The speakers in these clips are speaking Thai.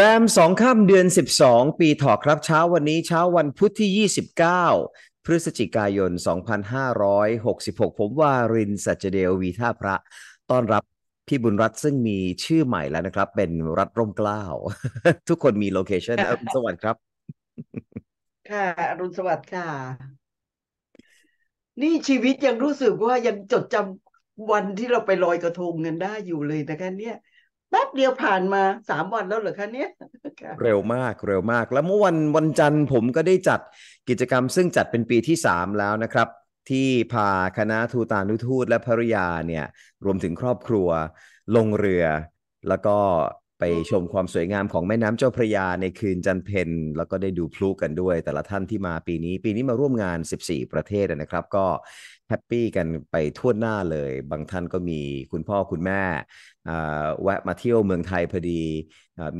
แรมสองข้ามเดือน 12 ปีถอครับ เช้าวันนี้เช้าวันพุธที่ 29 พฤศจิกายน 2566 ผมว่ารินสัจเดลวีท่าพระ ต้อนรับพี่บุญรัตน์ซึ่งมีชื่อใหม่แล้วนะครับ เป็นรัฐร่มกล้าว ทุกคนมีโลเคชั่นอรุณสวัสดิ์ครับ ค่ะ อรุณสวัสดิ์ค่ะ นี่ชีวิตยังรู้สึกว่ายังจดจำวันที่เราไปลอยกระทงกันได้อยู่เลยนะคะเนี่ยแป๊บเดียวผ่านมาสามวันแล้วเหรอคะเนี่ยเร็วมาก เร็วมาก แล้วเมื่อวันวันจันทร์ผมก็ได้จัดกิจกรรม ซึ่งจัดเป็นปีที่สามแล้วนะครับ ที่พาคณะทูตานุทูตและภริยาเนี่ย รวมถึงครอบครัว ลงเรือ แล้วก็ไปชมความสวยงามของแม่น้ำเจ้าพระยาในคืนจันเพนแล้วก็ได้ดูพลุกันด้วย แต่ละท่านที่มาปีนี้ ปีนี้มาร่วมงาน14ประเทศนะครับ ก็แฮปปี้กันไปทั่วหน้าเลยบางท่านก็มีคุณพ่อคุณแม่แวะมาเที่ยวเมืองไทยพอดี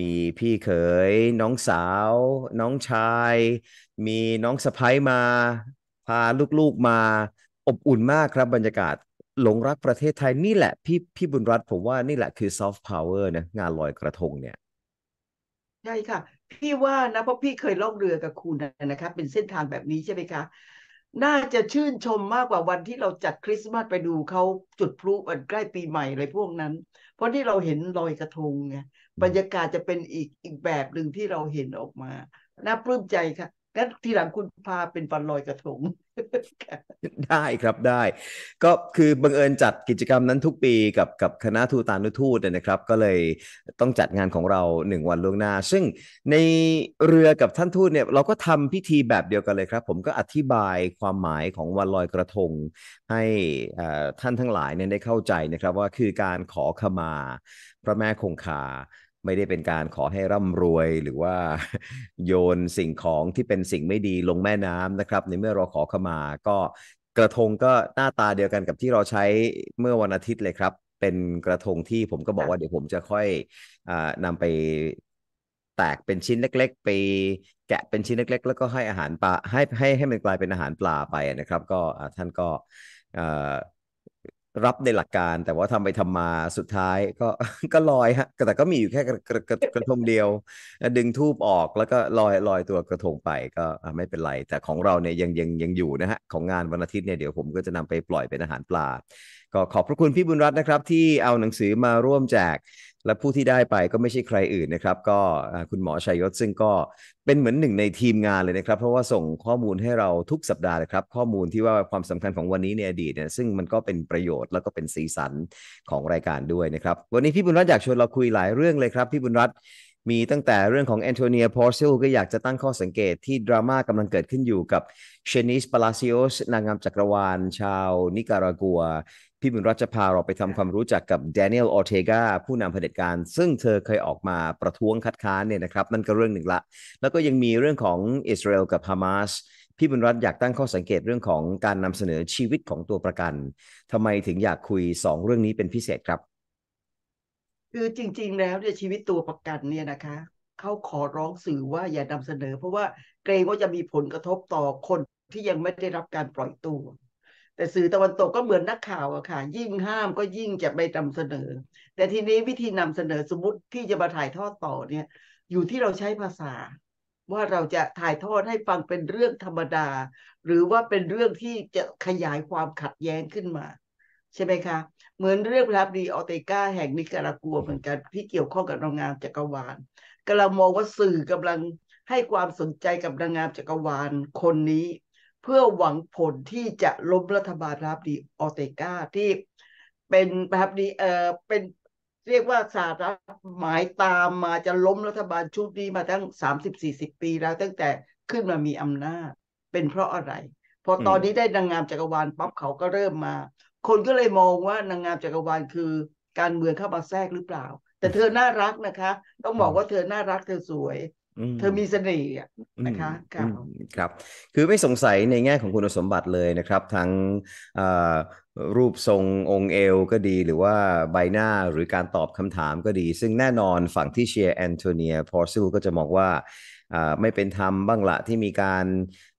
มีพี่เขยน้องสาว น้องชาย มีน้องสะพ้ยมา พาลูกๆมา อบอุ่นมากครับบรรยากาศหลงรักประเทศไทยนี่แหละพี่พี่บุญรัตน์ผมว่านี่แหละคือซอฟต์พาวเวอร์นะงานลอยกระทงเนี่ยใช่ค่ะ พี่ว่านะเพราะพี่เคยล่องเรือกับคุณนะคะเป็นเส้นทางแบบนี้ใช่ไหมคะน่าจะชื่นชมมากกว่าวันที่เราจัดคริสต์มาสไปดูเขาจุดพลุันใกล้ปีใหม่อะไรพวกนั้น เพราะที่เราเห็นลอยกระทงไงบรรยากาศจะเป็นอีกอีกแบบหนึ่งที่เราเห็นออกมา น่าปลื้มใจค่ะงั้นทีหลังคุณพาเป็นวันลอยกระทงได้ครับได้ ก็คือบังเอิญจัดกิจกรรมนั้นทุกปีกับกับคณะทูตานุทูตนะครับ ก็เลยต้องจัดงานของเราหนึ่งวันล่วงหน้า ซึ่งในเรือกับท่านทูตเนี่ยเราก็ทำพิธีแบบเดียวกันเลยครับ ผมก็อธิบายความหมายของวันลอยกระทงให้ท่านทั้งหลายเนี่ยได้เข้าใจนะครับว่าคือการขอขมาพระแม่คงคาไม่ได้เป็นการขอให้ร่ำรวยหรือว่าโยนสิ่งของที่เป็นสิ่งไม่ดีลงแม่น้ำนะครับ ในเมื่อเราขอขมา ก็กระทงก็หน้าตาเดียวกันกับที่เราใช้เมื่อวันอาทิตย์เลยครับ เป็นกระทงที่ผมก็บอกว่าเดี๋ยวผมจะค่อยอนำไปแตกเป็นชิ้นเล็กๆไปแกะเป็นชิ้นเล็ก ๆ แล้วก็ให้อาหารปลาให้ให้ให้มันกลายเป็นอาหารปลาไปนะครับ ก็ท่านก็รับในหลักการ แต่ว่าทำไปทำมาสุดท้ายก็ก็ลอยฮะแต่ก็มีอยู่แค่กระกระกระทงเดียว ดึงทูบออกแล้วก็ลอยลอยตัวกระทงไปก็ไม่เป็นไร แต่ของเราเนี่ยยังยังยังอยู่นะฮะ ของงานวันอาทิตย์เนี่ยเดี๋ยวผมก็จะนำไปปล่อยเป็นอาหารปลา ก็ขอบพระคุณพี่บุญรัตน์นะครับ ที่เอาหนังสือมาร่วมแจกและผู้ที่ได้ไปก็ไม่ใช่ใครอื่นนะครับก็คุณหมอชัยยศซึ่งก็เป็นเหมือนหนึ่งในทีมงานเลยนะครับเพราะว่าส่งข้อมูลให้เราทุกสัปดาห์นะครับข้อมูลที่ว่าความสำคัญของวันนี้ในอดีตเนี่ยซึ่งมันก็เป็นประโยชน์แล้วก็เป็นสีสันของรายการด้วยนะครับวันนี้พี่บุญรัตน์อยากชวนเราคุยหลายเรื่องเลยครับพี่บุญรัตน์มีตั้งแต่เรื่องของแอนโทเนียพอร์เซลก็อยากจะตั้งข้อสังเกตที่ดราม่ากำลังเกิดขึ้นอยู่กับเชนิสปาลาซิโอสนางงามจักรวาล ชาว นิการากัวพี่บุญรัชพาเราไปทำความรู้จักกับแดเนียลออเทกาผู้นำเผด็จการ ซึ่งเธอเคยออกมาประท้วงคัดค้านเนี่ยนะครับนั่นก็เรื่องหนึ่งละ แล้วก็ยังมีเรื่องของอิสราเอลกับฮามาสพี่บุญรัตอยากตั้งข้อสังเกตเรื่องของการนำเสนอชีวิตของตัวประกันทำไมถึงอยากคุยสองเรื่องนี้เป็นพิเศษครับ คือจริงๆแล้วเนี่ยชีวิตตัวประกันเนี่ยนะคะ เขาขอร้องสื่อว่าอย่านำเสนอ เพราะว่าเกรงว่าจะมีผลกระทบต่อคนที่ยังไม่ได้รับการปล่อยตัวแต่สื่อตะวันตกก็เหมือนนักข่าวอะค่ะ ยิ่งห้ามก็ยิ่งจะไม่นำเสนอ แต่ทีนี้วิธีนำเสนอสมมติที่จะมาถ่ายทอดต่อเนี่ย อยู่ที่เราใช้ภาษา ว่าเราจะถ่ายทอดให้ฟังเป็นเรื่องธรรมดา หรือว่าเป็นเรื่องที่จะขยายความขัดแย้งขึ้นมา ใช่ไหมคะ เหมือนเรื่องพระบดีออเตกาแห่งนิการากัวเหมือนกัน ที่เกี่ยวข้องกับโรงงานจักรวาลกำลังมองว่าสื่อกำลังให้ความสนใจกับนางงามจักรวาลคนนี้พื่อหวังผลที่จะล้มรัฐบาลรับดีออเตกาที่ เป็นแบบนี้เออเป็นเรียกว่าสาระหมายตามมาจะล้มรัฐบาลชุดนี้มาตั้งสามสิบสี่สิบปีแล้วตั้งแต่ขึ้นมามีอำนาจ เป็นเพราะอะไร พอตอนนี้ได้นางงามจักรวาลปั๊บเขาก็เริ่มมา คนก็เลยมองว่านางงามจักรวาลคือการเมืองเข้ามาแทรกหรือเปล่า แต่เธอน่ารักนะคะ ต้องบอกว่าเธอน่ารักเธอสวยเธอมีเสน่ห์นะคะครับคือไม่สงสัยในแง่ของคุณสมบัติเลยนะครับ ทั้งรูปทรงองค์เอวก็ดีหรือว่าใบหน้าหรือการตอบคำถามก็ดี ซึ่งแน่นอนฝั่งที่เชียร์แอนโทเนียพอซูก็จะมองว่า ไม่เป็นธรรมบ้างละที่มีการ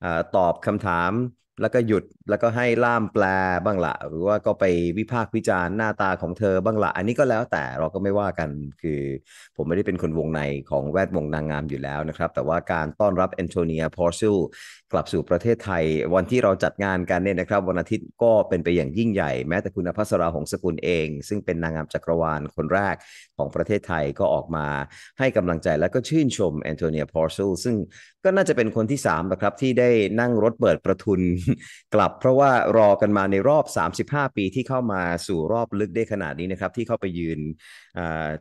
อตอบคำถามแล้วก็หยุดแล้วก็ให้ล่ามแปลบ้างละ หรือว่าก็ไปวิพากษ์วิจารณ์หน้าตาของเธอบ้างละ อันนี้ก็แล้วแต่เราก็ไม่ว่ากันคือผมไม่ได้เป็นคนวงในของแวดวงนางงามอยู่แล้วนะครับ แต่ว่าการต้อนรับแอนโทเนียพอร์ซิลกลับสู่ประเทศไทยวันที่เราจัดงานกันเนี่ยนะครับ วันอาทิตย์ก็เป็นไปอย่างยิ่งใหญ่ แม้แต่คุณภัสราหงสกุลเอง ซึ่งเป็นนางงามจักรวาลคนแรกของประเทศไทยก็ออกมาให้กำลังใจและก็ชื่นชมแอนโทเนียพอร์ซูซึ่งก็น่าจะเป็นคนที่3นะครับที่ได้นั่งรถเปิดประทุนกลับ เพราะว่ารอกันมาในรอบ 35 ปีที่เข้ามาสู่รอบลึกได้ขนาดนี้นะครับที่เข้าไปยืน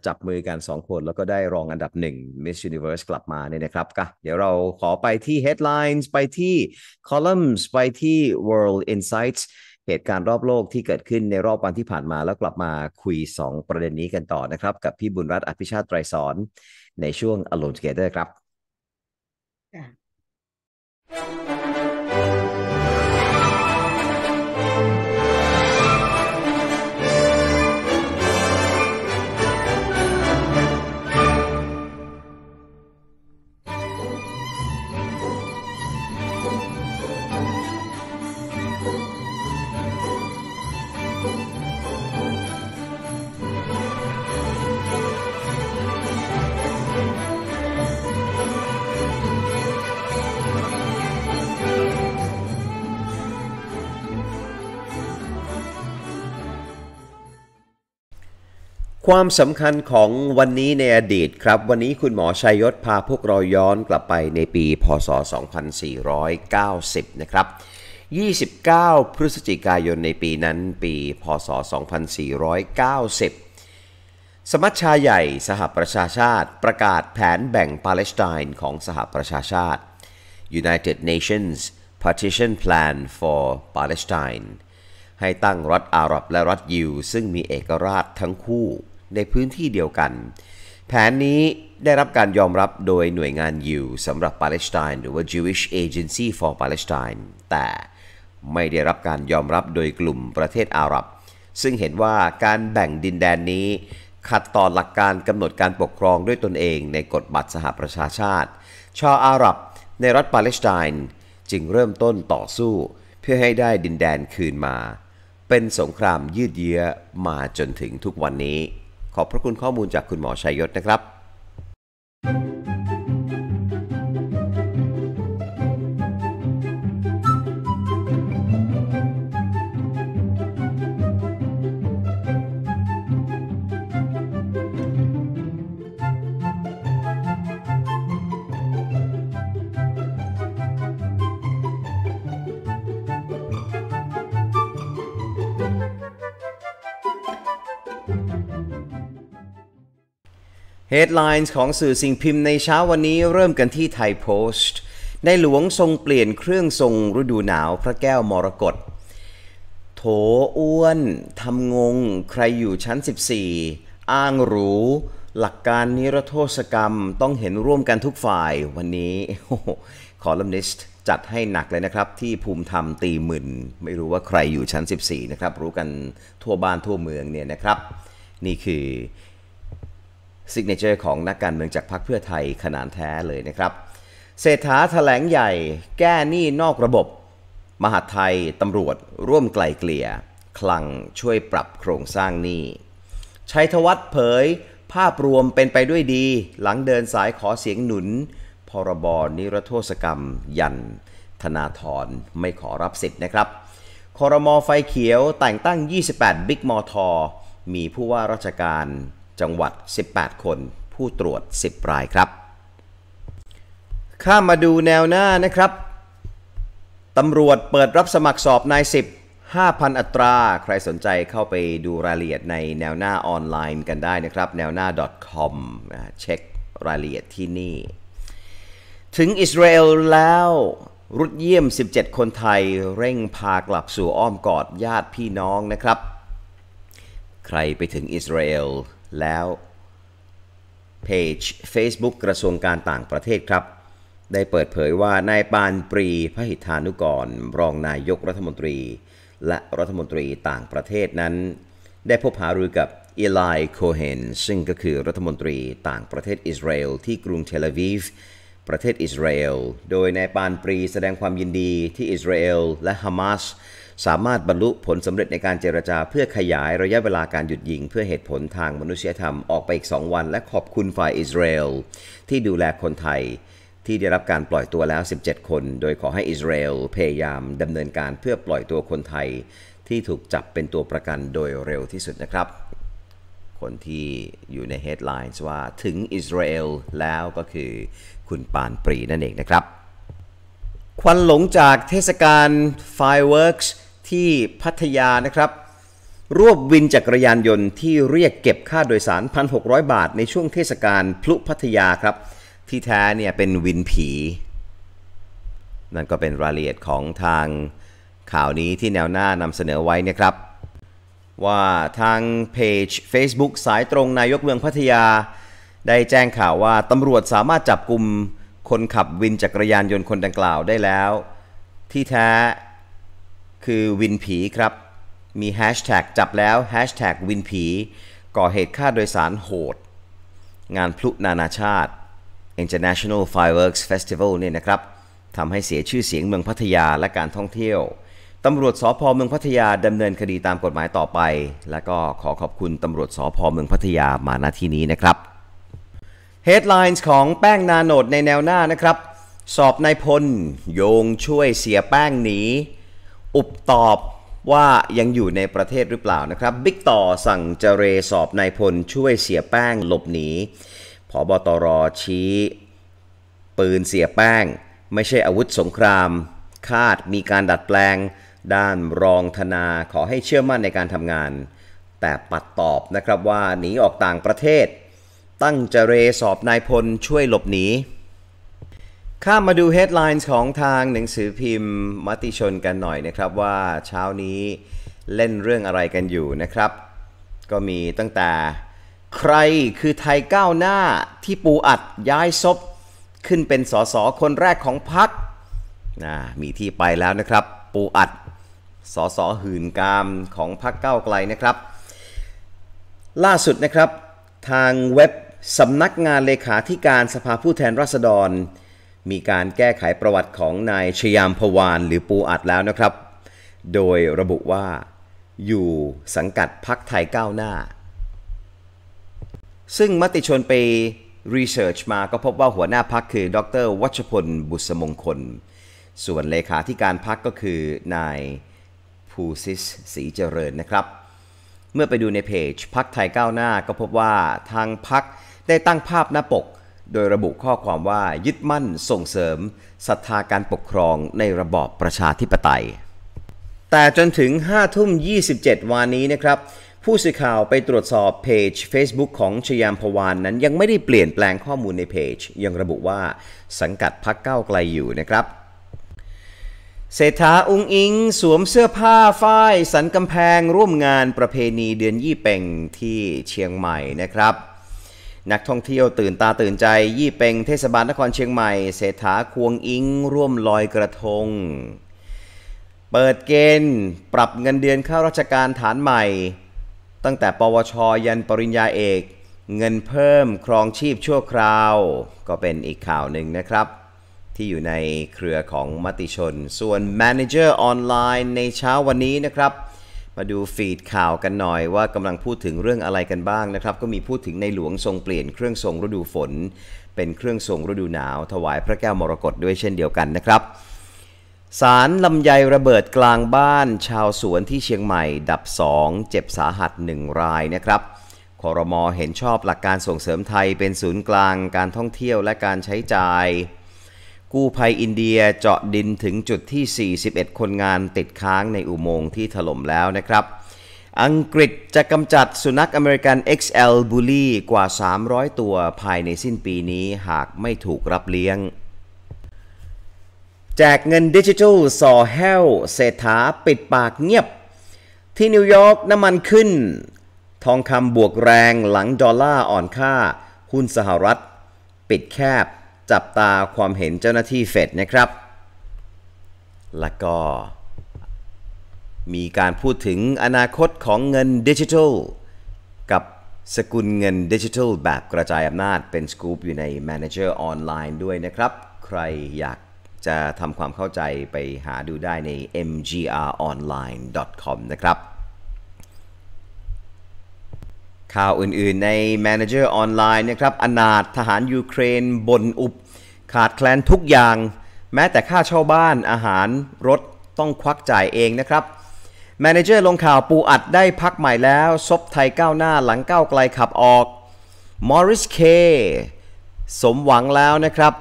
จับมือกัน2คนแล้วก็ได้รองอันดับ1 Miss Universe กลับมาเนี่ยนะครับก็เดี๋ยวเราขอไปที่ headlines ไปที่ Columns ไปที่ World Insights เหตุการณ์รอบโลกที่เกิดขึ้นในรอบวันที่ผ่านมาแล้วกลับมาคุย 2 ประเด็นนี้กันต่อนะครับ กับพี่บุญรัตน์อภิชาติไตรสอน ในช่วง Alone Together ครับ Yeah. ความสำคัญของวันนี้ในอดีตครับ วันนี้คุณหมอชัยยศพาพวกเราย้อนกลับไปในปีพศ 2490 นะครับ 29 พฤศจิกายนในปีนั้น ปีพศ 2490 สมัชชาใหญ่สหประชาชาติประกาศแผนแบ่งปาเลสไตน์ของสหประชาชาติ United Nations Partition Plan for Palestine ให้ตั้งรัฐอาหรับและรัฐยิว ซึ่งมีเอกราชทั้งคู่ในพื้นที่เดียวกัน แผนนี้ได้รับการยอมรับโดยหน่วยงานยิวสำหรับปาเลสไตน์หรือว่า Jewish Agency for Palestine แต่ไม่ได้รับการยอมรับโดยกลุ่มประเทศอาหรับ ซึ่งเห็นว่าการแบ่งดินแดนนี้ ขัดต่อหลักการกำหนดการปกครองด้วยตนเองในกฎบัตรสหประชาชาติ ชาวอาหรับในรัฐปาเลสไตน์จึงเริ่มต้นต่อสู้ เพื่อให้ได้ดินแดนคืนมา เป็นสงครามยืดเยื้อมาจนถึงทุกวันนี้ขอบพระคุณข้อมูลจากคุณหมอชัยยศนะครับ Headlines ของสื่อสิ่งพิมพ์ในเช้าวันนี้เริ่มกันที่ไทยโพสต์ในหลวงทรงเปลี่ยนเครื่องทรงฤดูหนาวพระแก้วมรกตโถอ้วนทำงงใครอยู่ชั้น 14 อ้างหรูหลักการนิรโทษกรรมต้องเห็นร่วมกันทุกฝ่ายวันนี้คอลัมนิสต์จัดให้หนักเลยนะครับ ที่ภูมิธรรมตีหมื่นไม่รู้ว่าใครอยู่ชั้น 14นะครับรู้กันทั่วบ้านทั่วเมืองเนี่ยนะครับ นี่คือซิกเนเจอร์ของนักการเมืองจากพรรคเพื่อไทยขนาดแท้เลยนะครับ เศรษฐาแถลงใหญ่ แก้หนี้นอกระบบ มหาไทยตำรวจร่วมไกลเกลี่ย คลังช่วยปรับโครงสร้างหนี้ ชัยธวัฒน์เผย ภาพรวมเป็นไปด้วยดี หลังเดินสายขอเสียงหนุน พรบนิรโทษกรรม ยัน ธนาธรไม่ขอรับสิทธิ์นะครับ คอรมอไฟเขียวแต่งตั้ง 28 บิ๊กมอทอมีผู้ว่าราชการจังหวัด 18 คน ผู้ตรวจ 10 รายครับ ข้ามาดูแนวหน้านะครับ ตำรวจเปิดรับสมัครสอบนาย10 5,000 อัตรา ใครสนใจเข้าไปดูรายละเอียดในแนวหน้าออนไลน์กันได้นะครับ แนวหน้า .com เช็ครายละเอียดที่นี่ ถึงอิสราเอลแล้ว รุดเยี่ยม 17 คนไทยเร่งพากลับสู่อ้อมกอดญาติพี่น้องนะครับ ใครไปถึงอิสราเอลแล้วเพจ Facebook กระทรวงการต่างประเทศครับ ได้เปิดเผยว่านายปานปรีพหิธานุกรรองนายกรัฐมนตรี และรัฐมนตรีต่างประเทศนั้นได้พบหารือกับเอลายโคเฮนซึ่งก็คือรัฐมนตรีต่างประเทศอิสราเอลที่กรุงเทลอาวีฟประเทศอิสราเอลโดยนายปานปรีแสดงความยินดีที่อิสราเอลและฮามาสสามารถบรรลุผลสำเร็จในการเจรจาเพื่อขยายระยะเวลาการหยุดยิงเพื่อเหตุผลทางมนุษยธรรมออกไปอีก 2 วันและขอบคุณฝ่ายอิสราเอลที่ดูแลคนไทยที่ได้รับการปล่อยตัวแล้ว 17 คน โดยขอให้อิสราเอลพยายามดำเนินการเพื่อปล่อยตัวคนไทย ที่ถูกจับเป็นตัวประกันโดยเร็วที่สุดนะครับ คนที่อยู่ใน headlines ว่าถึงอิสราเอลแล้วก็คือคุณปานปรีนั่นเองนะครับ ควันหลงจากเทศกาล fireworks ที่พัทยานะครับ รวบวินจักรยานยนต์ที่เรียกเก็บค่าโดยสาร1,600 บาทในช่วงเทศกาลพลุพัทยาครับ ที่แท้เนี่ยเป็นวินผี นั่นก็เป็นรายละเอียดของทางข่าวนี้ที่แนวหน้านำเสนอไว้นะครับ ว่าทางเพจ Facebook สายตรงนายกเมืองพัทยา ได้แจ้งข่าวว่าตำรวจสามารถจับกลุ่มคนขับวินจักรยานยนต์คนดังกล่าวได้แล้วที่แท้คือวินผีครับ มีแฮชแท็กจับแล้วแฮชแท็กวินผี ก่อเหตุฆ่าโดยสารโหด งานพลุนานาชาติ International Fireworks Festival เนี่ยนะครับทำให้เสียชื่อเสียงเมืองพัทยาและการท่องเที่ยวตำรวจสพเมืองพัทยาดำเนินคดีตามกฎหมายต่อไป และก็ขอขอบคุณตำรวจสพเมืองพัทยามาณที่นี้นะครับ Headlines ของแป้งนาโนดในแนวหน้านะครับ สอบนายพลโยงช่วยเสียแป้งหนีอุบตอบว่ายังอยู่ในประเทศหรือเปล่านะครับ บิ๊กต่อสั่งเจเรสอบนายพลช่วยเสียแป้งหลบหนีผบตรชี้ ปืนเสียแป้ง ไม่ใช่อาวุธสงคราม คาดมีการดัดแปลง ด้านรองธนาขอให้เชื่อมั่นในการทำงาน แต่ปัดตอบนะครับว่าหนีออกต่างประเทศ ตั้งเจเรสอบนายพลช่วยหลบหนีข้ามาดู headlines ของทางหนังสือพิมพ์มติชนกันหน่อยนะครับ ว่าเช้านี้เล่นเรื่องอะไรกันอยู่นะครับ ก็มีตั้งแต่ใครคือไทยก้าวหน้าที่ปูอัดย้ายซบขึ้นเป็นสสคนแรกของพักนะมีที่ไปแล้วนะครับ ปูอัดสสหื่นกามของพักเก้าไกลนะครับ ล่าสุดนะครับทางเว็บสำนักงานเลขาธิการสภาผู้แทนราษฎรมีการแก้ไขประวัติของนายชยามพวานหรือปูอัดแล้วนะครับ โดยระบุว่าอยู่สังกัดพักไทยก้าวหน้า ซึ่งมติชนไปรีเสิร์ชมาก็พบว่าหัวหน้าพักคือดรวัชพล บุษมงคล ส่วนเลขาธิการพักก็คือนายภูซิสศรีเจริญนะครับ เมื่อไปดูในเพจพักไทยก้าวหน้าก็พบว่าทางพักได้ตั้งภาพหน้าปกโดยระบุข้อความว่ายึดมั่นส่งเสริมศรัทธาการปกครองในระบอบประชาธิปไตย แต่จนถึง 5 ทุ่ม 27วานนี้นะครับ ผู้สื่อข่าวไปตรวจสอบเพจ Facebook ของชยามพวานนั้น ยังไม่ได้เปลี่ยนแปลงข้อมูลในเพจ ยังระบุว่าสังกัดพักเก้าไกลอยู่นะครับเศรษฐาอุ้งอิง สวมเสื้อผ้า ฝ้าย สันกำแพงร่วมงานประเพณีเดือนยี่เป่งที่เชียงใหม่นะครับนักท่องเที่ยวตื่นตาตื่นใจ ยี่เป็งเทศบาลนครเชียงใหม่ เศรษฐาควงอิงร่วมลอยกระทง เปิดเกณฑ์ปรับเงินเดือนข้าราชการฐานใหม่ ตั้งแต่ปวช ยันปริญญาเอก เงินเพิ่มครองชีพชั่วคราว ก็เป็นอีกข่าวหนึ่งนะครับ ที่อยู่ในเครือของมติชน ส่วน Manager ออนไลน์ในเช้าวันนี้นะครับมาดูฟีดข่าวกันหน่อยว่ากำลังพูดถึงเรื่องอะไรกันบ้างนะครับ ก็มีพูดถึงในหลวงทรงเปลี่ยนเครื่องทรงฤดูฝน เป็นเครื่องทรงฤดูหนาวถวายพระแก้วมรกตด้วยเช่นเดียวกันนะครับสารลำไยระเบิดกลางบ้าน ชาวสวนที่เชียงใหม่ ดับ 2 เจ็บสาหัส 1 รายนะครับคอรมอเห็นชอบหลักการส่งเสริมไทยเป็นศูนย์กลาง การท่องเที่ยวและการใช้จ่ายกู้ภัยอินเดียเจาะดินถึงจุดที่ 41 คนงานติดค้างในอุโมงค์ที่ถล่มแล้วนะครับ อังกฤษจะกำจัดสุนัขอเมริกัน XL Bully กว่า 300 ตัวภายในสิ้นปีนี้หากไม่ถูกรับเลี้ยง แจกเงินดิจิทัลส่อแห้วเศรษฐาปิดปากเงียบ ที่นิวยอร์กน้ำมันขึ้น ทองคำบวกแรงหลังดอลลาร์อ่อนค่า หุ้นสหรัฐ ปิดแคบจับตาความเห็นเจ้าหน้าที่เฟดนะครับ และก็มีการพูดถึงอนาคตของเงินดิจิทัลกับสกุลเงินดิจิทัลแบบกระจายอำนาจเป็นสกู๊ปอยู่ใน Manager ออนไลน์ด้วยนะครับ ใครอยากจะทำความเข้าใจไปหาดูได้ใน mgronline.com นะครับข่าวอื่นๆ ใน Manager ออนไลน์นะครับอนาถทหารยูเครน บนอุบขาดแคลนทุกอย่าง แม้แต่ค่าเช่าบ้านอาหารรถต้องควักจ่ายเองนะครับแมเนเจอร์ลงข่าวปูอัดได้พักใหม่แล้วซบไทยก้าวหน้าหลังก้าวไกลขับออกมอริสเคสมหวังแล้วนะครับ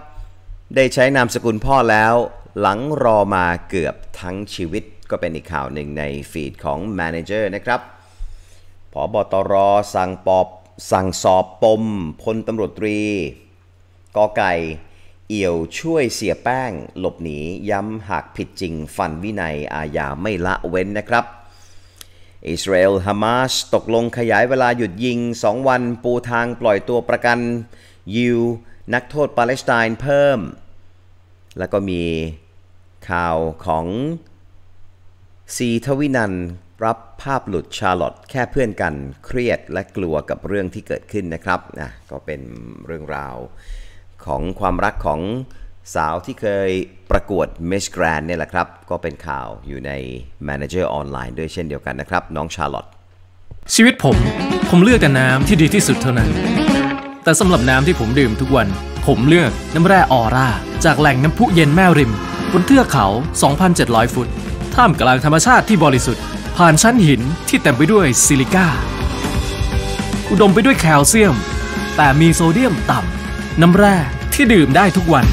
ได้ใช้นามสกุลพ่อแล้ว หลังรอมาเกือบทั้งชีวิต ก็เป็นอีกข่าวหนึ่งในฟีดของ Manager นะครับผบตรสั่งปอบสั่งสอบปม พลตำรวจตรีกอไก่เอี่ยวช่วยเสียแป้งหลบหนีย้ำหากผิดจริงฟันวินัยอาญาไม่ละเว้นนะครับ อิสราเอลฮามาสตกลงขยายเวลาหยุดยิง2วันปูทางปล่อยตัวประกัน ยิว นักโทษปาเลสไตน์เพิ่ม แล้วก็มีข่าวของซีทวินันรับภาพหลุดชาร์ลอตแค่เพื่อนกันเครียดและกลัวกับเรื่องที่เกิดขึ้นนะครับนะก็เป็นเรื่องราวของความรักของสาวที่เคยประกวดเมชแกรนเนี่ยแหละครับ ก็เป็นข่าวอยู่ใน Manager ออนไลน์ด้วยเช่นเดียวกันนะครับ น้องชาร์ลอต ชีวิตผมผมเลือกแต่น้ำที่ดีที่สุดเท่านั้น แต่สำหรับน้ำที่ผมดื่มทุกวัน ผมเลือกน้ำแร่ออร่าจากแหล่งน้ำพุเย็นแม่ริมบนเทือกเขา2,700 ฟุต ท่ามกลางธรรมชาติที่บริสุทธิ์ผ่านชั้นหินที่เต็มไปด้วยซิลิก้าอุดมไปด้วยแคลเซียม แต่มีโซเดียมต่ำน้ำแร่ที่ดื่มได้ทุกวัน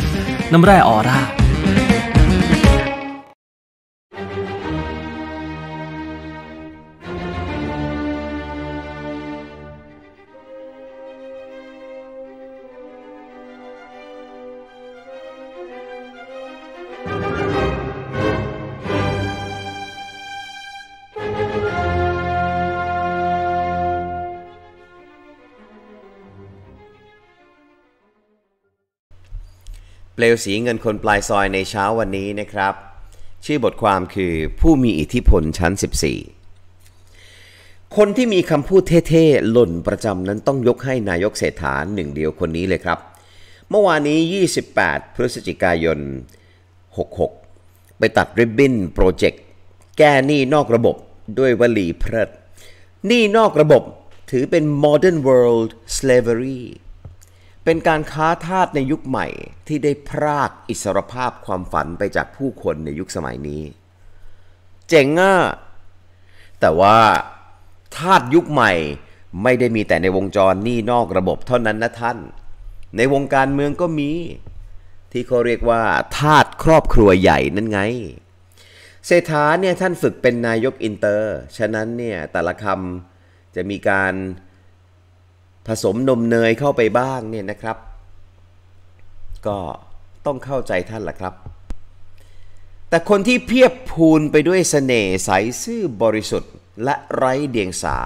น้ำแร่ออร่าเลวสีเงินคนปลายซอยในเช้าวันนี้นะครับ ชื่อบทความคือผู้มีอิทธิพลชั้น 14 คนที่มีคำพูดเท่ๆหล่นประจำนั้นต้องยกให้นายกเศรษฐาหนึ่งเดียวคนนี้เลยครับ เมื่อวานนี้ 28 พฤศจิกายน 66 ไปตัดริบบิ้นโปรเจกต์แก้หนี้นอกระบบ ด้วยวลีเพลิดหนี้นอกระบบ ถือเป็น modern world slavery เป็นการค้าทาสในยุคใหม่ ที่ได้พรากอิสรภาพความฝันไปจากผู้คนในยุคสมัยนี้ เจ๋งอ่ะแต่ว่า ทาสยุคใหม่ไม่ได้มีแต่ในวงจรนี่นอกระบบเท่านั้นนะท่าน ในวงการเมืองก็มี ที่เขาเรียกว่า ทาสครอบครัวใหญ่นั่นไง เศรษฐาเนี่ยท่านฝึกเป็นนายกอินเตอร์ ฉะนั้นเนี่ยแต่ละคำจะมีการผสมนมเนยเข้าไปบ้างเนี่ยนะครับ ก็ต้องเข้าใจท่านละครับ แต่คนที่เพียบพูนไปด้วยสเสน่ห์ใสซื่อบริสุทธิ์ และไร้เดียงสา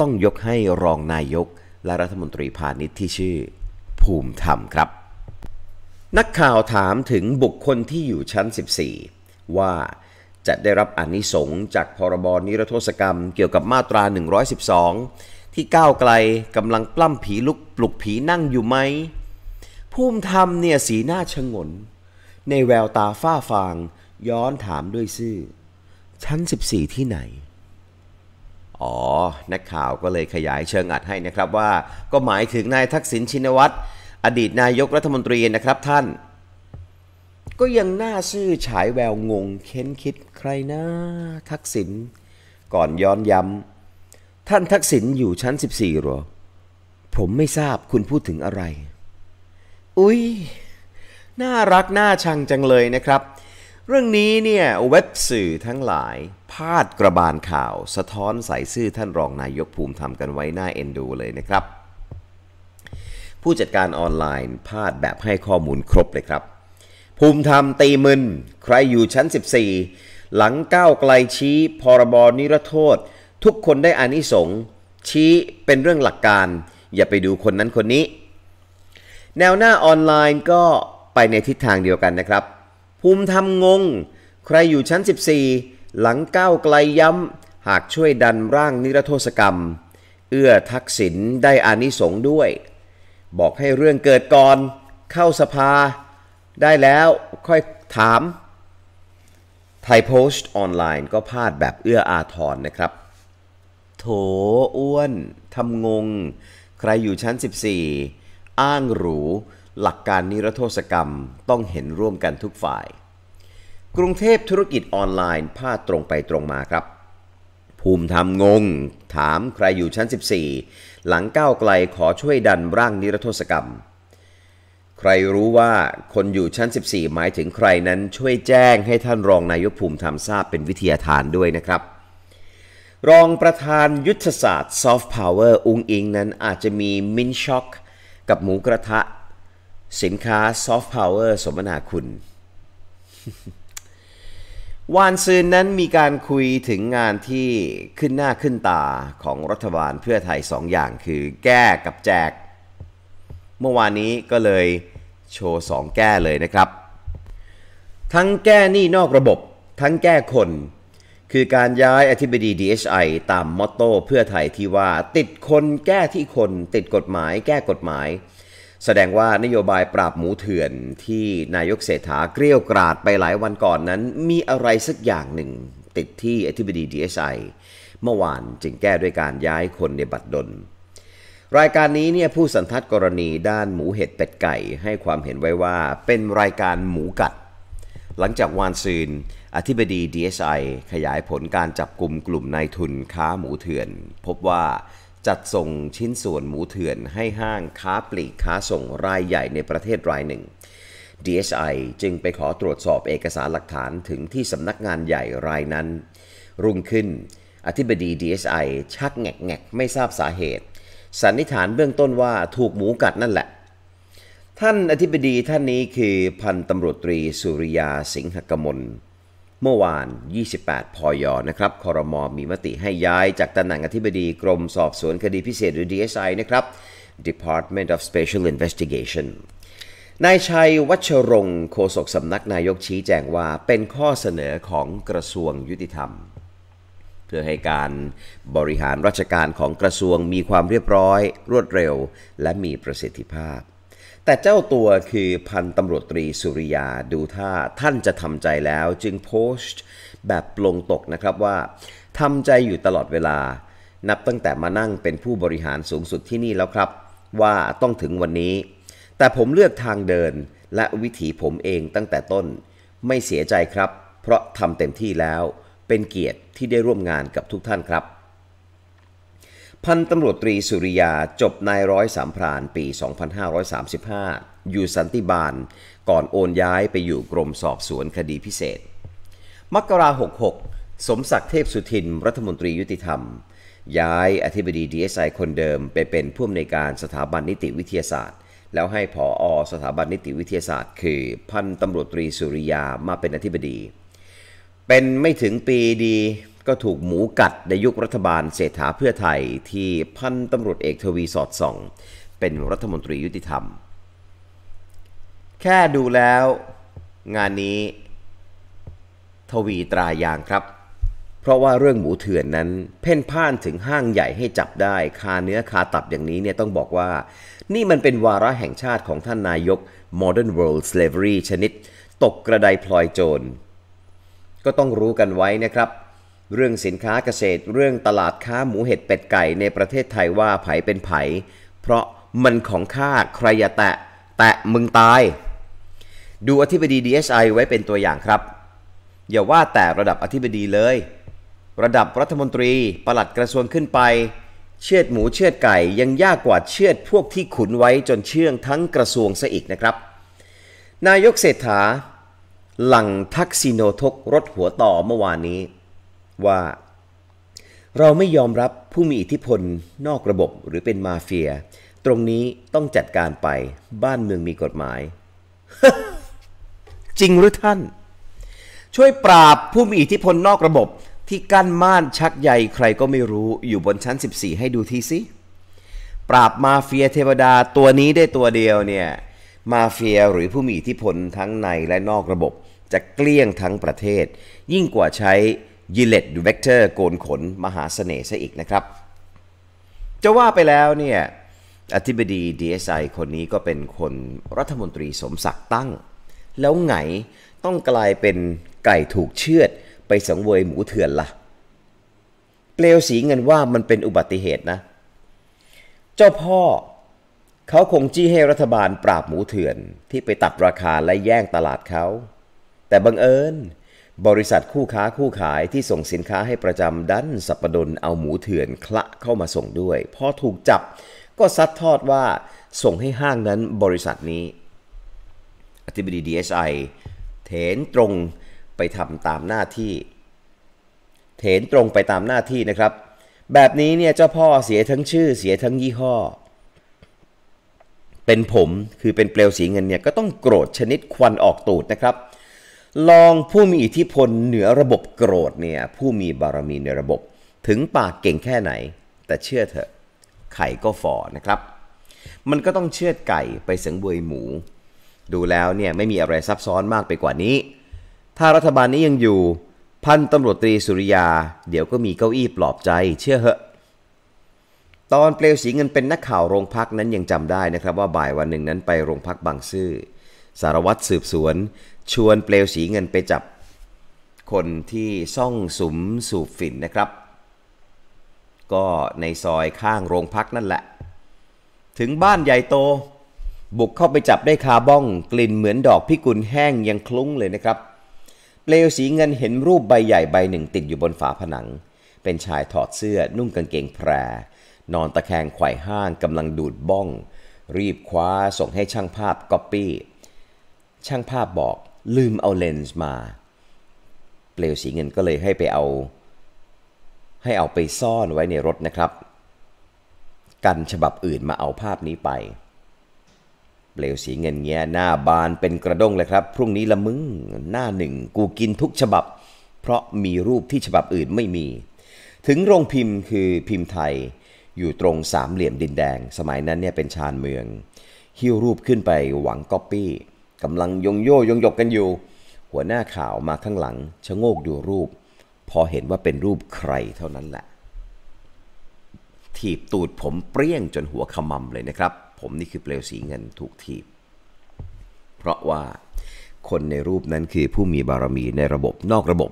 ต้องยกให้รองนายก และรัฐมนตรีพาณิชย์ที่ชื่อภูมิธรรมครับ นักข่าวถามถึงบุคคลที่อยู่ชั้น 14 ว่าจะได้รับอนิสงจากพรบนิรโทษกรรมเกี่ยวกับมาตรา 112ที่ก้าวไกลกำลังปล้ำผีลุกปลุกผีนั่งอยู่ไหมภูมิธรรมเนี่ย สีหน้าชงน ในแววตาฝ้าฟาง ย้อนถามด้วยซื่อ ชั้น 14 ที่ไหน อ๋อ นักข่าวก็เลยขยายเชิงอัดให้นะครับว่า ก็หมายถึงนายทักษิณชินวัตร อดีตนายกรัฐมนตรีนะครับท่าน ก็ยังหน้าซื่อฉายแววงงเค้นคิดใครนะ ทักษิณก่อนย้อนย้ำท่านทักษิณอยู่ชั้นสสิบี่หรอ ผมไม่ทราบคุณพูดถึงอะไร อุ๊ย น่ารัก น่าชังจังเลยนะครับ เรื่องนี้เนี่ยเว็บสื่อทั้งหลาย พาดกระบาลข่าวสะท้อนใส่ซื่อท่านรองนายกภูมิทำกันไว้หน้าเอ็นดูเลยนะครับ ผู้จัดการออนไลน์ พาดแบบให้ข้อมูลครบเลยครับ ภูมิธรรมตีมึน ใครอยู่ชั้น 14 หลังก้าวไกลชี้ พรบนิรโทษทุกคนได้อานิสงส์ชี้เป็นเรื่องหลักการอย่าไปดูคนนั้นคนนี้ แนวหน้าออนไลน์ก็ไปในทิศทางเดียวกันนะครับ ภูมิธรรมงง ใครอยู่ชั้น 14 หลังก้าวไกลย้ำหากช่วยดันร่างนิรโทษกรรม เอื้อทักษิณได้อานิสงส์ด้วย บอกให้เรื่องเกิดก่อนเข้าสภาได้แล้วค่อยถาม ไทยโพสต์ออนไลน์ก็พาดแบบเอื้ออาทรนะครับโถอ้วนทำงง ใครอยู่ชั้น 14 อ้างหรูหลักการนิรโทษกรรมต้องเห็นร่วมกันทุกฝ่าย กรุงเทพธุรกิจออนไลน์พาดตรงไปตรงมาครับ ภูมิทำงง ถามใครอยู่ชั้น 14 หลังก้าวไกลขอช่วยดันร่างนิรโทษกรรม ใครรู้ว่าคนอยู่ชั้น 14 หมายถึงใครนั้นช่วยแจ้งให้ท่านรองนายกภูมิทำทราบเป็นวิทยาทานด้วยนะครับรองประธานยุทธศาสตร์ซอฟต์พาวเวอร์อุงอิงนั้นอาจจะมีมินช็อกกับหมูกระทะ สินค้าซอฟต์พาวเวอร์สมนาคุณวานซืนนั้นมีการคุยถึงงานที่ขึ้นหน้าขึ้นตาของรัฐบาลเพื่อไทยสองอย่างคือแก้กับแจก เมื่อวานนี้ก็เลยโชว์สองแก้เลยนะครับ ทั้งแก้หนี้นอกระบบทั้งแก้คนคือการย้ายอธิบดี DHI ตามมอตโต้เพื่อไทยที่ว่าติดคนแก้ที่คนติดกฎหมายแก้กฎหมาย แสดงว่านโยบายปราบหมูเถื่อนที่นายกเศรษฐาเกลี้ยวกราดไปหลายวันก่อนนั้นมีอะไรสักอย่างหนึ่งติดที่อธิบดี DHI เมื่อวานจึงแก้ด้วยการย้ายคนในบัตรดลรายการนี้เนี่ยผู้สันทัดกรณีด้านหมูเห็ดเป็ดไก่ ให้ความเห็นไว้ว่าเป็นรายการหมูกัด หลังจากวานซืนอธิบดี DSI ขยายผลการจับกลุ่มกลุ่มนายทุนค้าหมูเถื่อน พบว่าจัดส่งชิ้นส่วนหมูเถื่อนให้ห้างค้าปลีกค้าส่งรายใหญ่ในประเทศรายหนึ่ง DSI จึงไปขอตรวจสอบเอกสารหลักฐานถึงที่สำนักงานใหญ่รายนั้น รุ่งขึ้น อธิบดี DSI ชักแงกแกไม่ทราบสาเหตุ สันนิษฐานเบื้องต้นว่าถูกหมูกัดนั่นแหละ ท่านอธิบดีท่านนี้คือพันตำรวจตรีสุริยาสิงหกมลเมื่อวาน 28พอยอนะครับคอรมอมีมติให้ย้ายจากตำแหน่งอธิบดีกรมสอบสวนคดีพิเศษหรือ DSI นะครับ Department of Special Investigation นายชัย วัชรงค์โฆษกสำนักนายกชี้แจงว่าเป็นข้อเสนอของกระทรวงยุติธรรม เพื่อให้การบริหารราชการของกระทรวงมีความเรียบร้อย รวดเร็ว และมีประสิทธิภาพแต่เจ้าตัวคือพันตำรวจตรีสุริยาดูท่า ท่านจะทำใจแล้วจึงโพสต์ แบบปลงตกนะครับว่าทำใจอยู่ตลอดเวลา นับตั้งแต่มานั่งเป็นผู้บริหารสูงสุดที่นี่แล้วครับ ว่าต้องถึงวันนี้ แต่ผมเลือกทางเดินและวิถีผมเองตั้งแต่ต้น ไม่เสียใจครับ เพราะทำเต็มที่แล้ว เป็นเกียรติที่ได้ร่วมงานกับทุกท่านครับพันตำรวจตรีสุริยาจบนายร้อยสามพรานปี 2535 อยู่สันติบาล ก่อนโอนย้ายไปอยู่กรมสอบสวนคดีพิเศษมกรา66 สมศักดิ์เทพสุทินรัฐมนตรียุติธรรมย้ายอธิบดีดีเอสไอคนเดิมไปเป็นผู้อำนวยการสถาบันนิติวิทยาศาสตร์ แล้วให้ผออสถาบันนิติวิทยาศาสตร์คือ พันตำรวจตรีสุริยามาเป็นอธิบดี เป็นไม่ถึงปีดีก็ถูกหมูกัดในยุครัฐบาลเศรษฐาเพื่อไทยที่พันตำรวจเอกทวีสอดส่อง เป็นรัฐมนตรียุติธรรม แค่ดูแล้วงานนี้ ทวีตรายางครับ เพราะว่าเรื่องหมูเถื่อนนั้น เพ่นพ่านถึงห้างใหญ่ให้จับได้คาเนื้อคาตับอย่างนี้เนี่ยต้องบอกว่า นี่มันเป็นวาระแห่งชาติของท่านนายก Modern World Slavery ชนิด ตกกระไดพลอยโจรก็ต้องรู้กันไว้นะครับเรื่องสินค้าเกษตรเรื่องตลาดค้าหมูเห็ดเป็ดไก่ในประเทศไทยว่าไผเป็นไผ เพราะมันของข้าใครอย่าแตะแตะมึงตาย ดูอธิบดี DSI ไว้เป็นตัวอย่างครับ อย่าว่าแต่ระดับอธิบดีเลย ระดับรัฐมนตรีปลัดกระทรวงขึ้นไป เชือดหมูเชือดไก่ยังยากกว่าเชือดพวกที่ขุนไว้จนเชื่องทั้งกระทรวงซะอีกนะครับ นายกเศรษฐา หลังทักซิโนทกรถหัวต่อเมื่อวานนี้ว่าเราไม่ยอมรับผู้มีอิทธิพลนอกระบบหรือเป็นมาเฟีย ตรงนี้ต้องจัดการไป บ้านเมืองมีกฎหมาย จริงหรือท่าน ช่วยปราบผู้มีอิทธิพลนอกระบบ ที่กั้นม่านชักใยใครก็ไม่รู้อยู่บนชั้น 14 ให้ดูทีสิ ปราบมาเฟียเทวดาตัวนี้ได้ตัวเดียวเนี่ยมาเฟียหรือผู้มีอิทธิพลทั้งในและนอกระบบ จะเกลี้ยงทั้งประเทศ ยิ่งกว่าใช้ยิเลตดูเวกเตอร์โกนขนมหาเสน่ห์ซะอีกนะครับ จะว่าไปแล้วเนี่ย อธิบดี DSI คนนี้ก็เป็นคนรัฐมนตรีสมศักดิ์ตั้ง แล้วไงต้องกลายเป็นไก่ถูกเชือไปสังเวยหมูเถื่อนละ่ะ เปลวสีเงินว่ามันเป็นอุบัติเหตุนะ เจ้าพ่อเขาคงจี้ให้รัฐบาลปราบหมูเถื่อนที่ไปตัดราคาและแย่งตลาดเขาแต่บังเอิญบริษัทคู่ค้าคู่ขายที่ส่งสินค้าให้ประจำดัน สัปดนเอาหมูเถื่อน คละเข้ามาส่งด้วย พอถูกจับก็ซัดทอดว่าส่งให้ห้างนั้นบริษัทนี้อธิบดี DSI เถนตรงไปทำตามหน้าที่เถนตรงไปตามหน้าที่นะครับ แบบนี้เนี่ยเจ้าพ่อเสียทั้งชื่อเสียทั้งยี่ห้อ เป็นผมคือเป็นเปลวสีเงินเนี่ยก็ต้องโกรธชนิดควันออกตูดนะครับลองผู้มีอิทธิพลเหนือระบบโกรธเนี่ยผู้มีบารมีในระบบถึงปากเก่งแค่ไหน แต่เชื่อเถอะ ไข่ก็ฟอนะครับ มันก็ต้องเชือดไก่ไปสังเวยหมู ดูแล้วเนี่ยไม่มีอะไรซับซ้อนมากไปกว่านี้ ถ้ารัฐบาลนี้ยังอยู่ พันตำรวจตรีสุริยา เดี๋ยวก็มีเก้าอี้ปลอบใจเชื่อเหอะ ตอนเปลวสีเงินเป็นนักข่าวโรงพักนั้นยังจำได้นะครับ ว่าบ่ายวันหนึ่งนั้นไปโรงพักบางซื่อสารวัตรสืบสวนชวนเปลวสีเงินไปจับคนที่ซ่องสุมสูบฝิ่นนะครับ ก็ในซอยข้างโรงพักนั่นแหละ ถึงบ้านใหญ่โต บุกเข้าไปจับได้คาบ้อง กลิ่นเหมือนดอกพิกุลแห้งยังคลุ้งเลยนะครับ เปลวสีเงินเห็นรูปใบใหญ่ใบหนึ่งติดอยู่บนฝาผนัง เป็นชายถอดเสื้อนุ่งกางเกงแพรนอนตะแคงไขว่ห้างกำลังดูดบ้อง รีบคว้าส่งให้ช่างภาพก๊อปปี้ช่างภาพบอกลืมเอาเลนส์มา เปลวสีเงินก็เลยให้ไปเอา ให้เอาไปซ่อนไว้ในรถนะครับ กันฉบับอื่นมาเอาภาพนี้ไป เปลวสีเงินเงี้ยหน้าบานเป็นกระด้งเลยครับ พรุ่งนี้ละมึงหน้าหนึ่ง กูกินทุกฉบับ เพราะมีรูปที่ฉบับอื่นไม่มี ถึงโรงพิมพ์คือพิมพ์ไทย อยู่ตรงสามเหลี่ยมดินแดง สมัยนั้นเนี่ยเป็นชานเมืองหิ้วรูปขึ้นไปหวังก๊อปปี้กำลังยงโยยงหยกกันอยู่ หัวหน้าข่าวมาข้างหลังชะโงกดูรูป พอเห็นว่าเป็นรูปใครเท่านั้นแหละ ถีบตูดผมเปรี้ยงจนหัวขมำเลยนะครับ ผมนี่คือเปลวสีเงินถูกถีบ เพราะว่าคนในรูปนั้นคือผู้มีบารมีในระบบนอกระบบ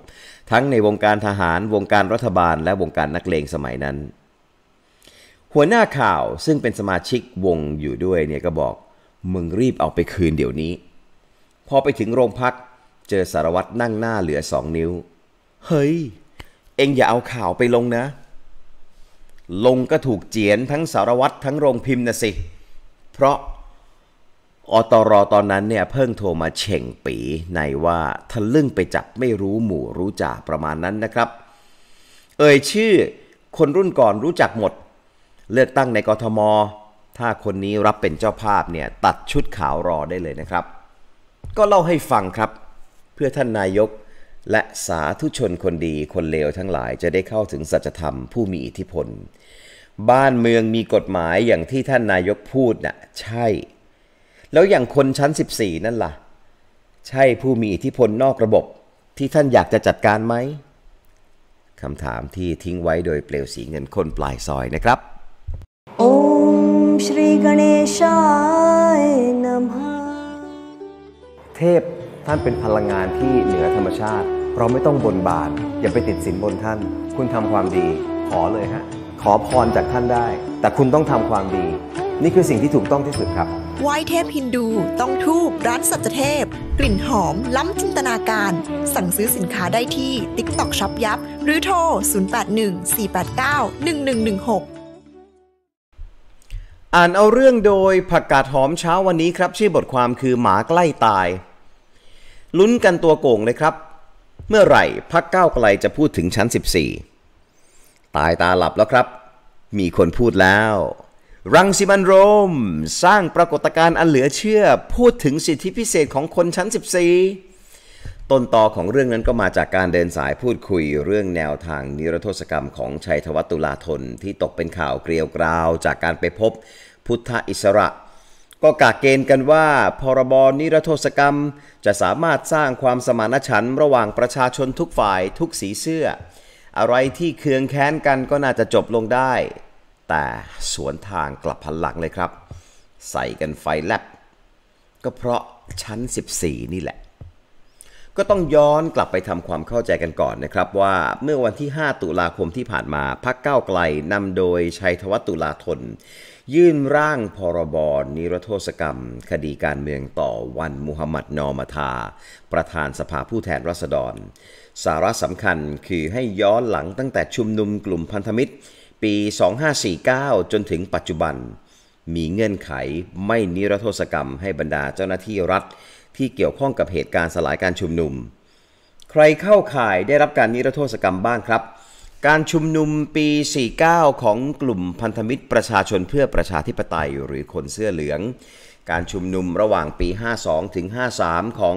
ทั้งในวงการทหาร วงการรัฐบาลและวงการนักเลงสมัยนั้น หัวหน้าข่าวซึ่งเป็นสมาชิกวงอยู่ด้วยเนี่ยก็บอกมึงรีบเอาไปคืนเดี๋ยวนี้พอไปถึงโรงพักเจอสารวัตรนั่งหน้าเหลือสองนิ้ว เฮ้ย เองอย่าเอาข่าวไปลงนะ ลงก็ถูกเจียนทั้งสารวัตรทั้งโรงพิมพ์นะสิ เพราะอตรตอนนั้นเนี่ยเพิ่งโทรมาเฉ่งปีในว่าทะลึ่งไปจับไม่รู้หมู่รู้จ่าประมาณนั้นนะครับ เอ่ยชื่อคนรุ่นก่อนรู้จักหมด เลือกตั้งในกทมถ้าคนนี้รับเป็นเจ้าภาพเนี่ยตัดชุดขาวรอได้เลยนะครับก็เล่าให้ฟังครับ เพื่อท่านนายกและสาธุชนคนดีคนเลวทั้งหลายจะได้เข้าถึงสัจธรรมผู้มีอิทธิพล บ้านเมืองมีกฎหมายอย่างที่ท่านนายกพูดนะ่ะใช่ แล้วอย่างคนชั้น 14 นั่นละ่ะ ใช่ผู้มีอิทธิพลนอกระบบที่ท่านอยากจะจัดการไหมคำถามที่ทิ้งไว้โดยเปลวสีเงินคนปลายซอยนะครับโอมชรีกเนชาा य न เทพ ท่านเป็นพลังงานที่เหนือธรรมชาติเราไม่ต้องบนบานอย่าไปติดสินบนท่าน คุณทำความดี ขอเลยฮะ ขอพรจากท่านได้ แต่คุณต้องทำความดี นี่คือสิ่งที่ถูกต้องที่สุดครับไหว้เทพฮินดูต้องทูบร้านสัจเทพ กลิ่นหอมล้ำจินตนาการ สั่งซื้อสินค้าได้ที่ TikTok s h อ p ยับหรือโทร0814891116 อ่านเอาเรื่องโดยผักกาดหอมเช้าวันนี้ครับชื่อบทความคือหมาใกล้ตายลุ้นกันตัวโก่งเลยครับ เมื่อไหร่พักเก้าไกลจะพูดถึงชั้น 14 ตายตาหลับแล้วครับมีคนพูดแล้ว รังสิมันโรมสร้างปรากฏการณ์อันเหลือเชื่อพูดถึงสิทธิพิเศษของคนชั้น 14ต้นตอของเรื่องนั้นก็มาจากการเดินสายพูดคุยเรื่องแนวทางนิรโทษกรรมของชัยธวัตุลาธนที่ตกเป็นข่าวเกลียวกราว จากการไปพบพุทธอิสระก็กากเกณฑ์กันว่าพรบนิรโทษกรรมจะสามารถสร้างความสมานฉันท์ระหว่างประชาชนทุกฝ่ายทุกสีเสื้อ อะไรที่เคืองแค้นกันก็น่าจะจบลงได้ แต่สวนทางกลับพันหลังเลยครับ ใส่กันไฟแลบก็เพราะชั้น 14 นี่แหละ ก็ต้องย้อนกลับไปทำความเข้าใจกันก่อนนะครับว่าเมื่อวันที่ 5 ตุลาคมที่ผ่านมาพักเก้าไกลนำโดยชัยธวัฒตุลาธนยื่นร่างพรบรนิรโทษกรรม คดีการเมืองต่อวันมุฮัมมัดนอมาธาประธานสภาผู้แทนราษฎร สาระสำคัญคือให้ย้อนหลังตั้งแต่ชุมนุมกลุ่มพันธมิตร ปี 2549 จนถึงปัจจุบัน มีเงื่อนไขไม่นิรโทษกรรมให้บรรดาเจ้าหน้าที่รัฐ ที่เกี่ยวข้องกับเหตุการณ์สลายการชุมนุม ใครเข้าข่ายได้รับการนิรโทษกรรมบ้างครับการชุมนุมปี 49 ของกลุ่มพันธมิตรประชาชนเพื่อประชาธิปไตยหรือคนเสื้อเหลือง การชุมนุมระหว่างปี 52 ถึง 53 ของ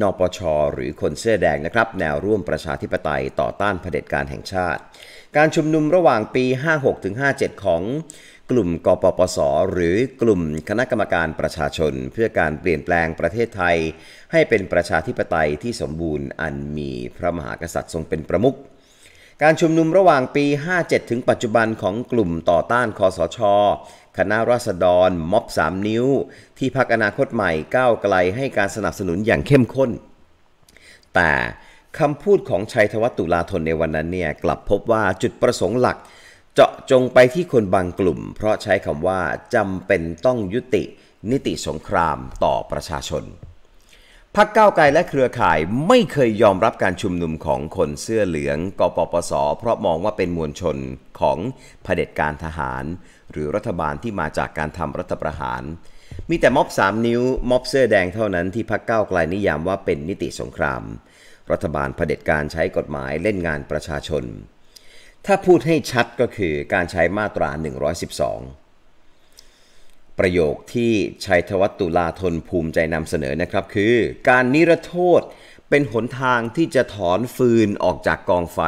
นปช หรือคนเสื้อแดงนะครับแนวร่วมประชาธิปไตยต่อต้านเผด็จการแห่งชาติ การชุมนุมระหว่างปี 56 ถึง 57 ของ กลุ่มกปปสหรือกลุ่มคณะกรรมการประชาชน เพื่อการเปลี่ยนแปลงประเทศไทย ให้เป็นประชาธิปไตยที่สมบูรณ์อันมีพระมหากษัตริย์ทรงเป็นประมุขการชุมนุมระหว่างปี 57 ถึงปัจจุบันของกลุ่มต่อต้านคอสช คณะราษฎรม็อบ 3 นิ้ว ที่พักอนาคตใหม่ก้าวไกลให้การสนับสนุนอย่างเข้มข้น แต่คำพูดของชัยธวัฒตุลาธนในวันนั้นเนี่ยกลับพบว่าจุดประสงค์หลัก เจาะจงไปที่คนบางกลุ่มเพราะใช้คำว่าจำเป็นต้องยุติ นิติสงครามต่อประชาชนพรรคก้าไกลและเครือข่ายไม่เคยยอมรับการชุมนุมของคนเสื้อเหลืองกปปส เพราะมองว่าเป็นมวลชนของเผด็จการทหาร หรือรัฐบาลที่มาจากการทำรัฐประหาร มีแต่ม็อบ3 นิ้วม็อบเสื้อแดงเท่านั้นที่พรรคก้าไกลนิยามว่าเป็นนิติสงคราม รัฐบาลเผด็จการใช้กฎหมายเล่นงานประชาชน ถ้าพูดให้ชัดก็คือการใช้มาตรา 112ประโยคที่ชัยธวัตตุลาธนภูมิใจนำเสนอนะครับคือ การนิรโทษเป็นหนทางที่จะถอนฟืนออกจากกองไฟ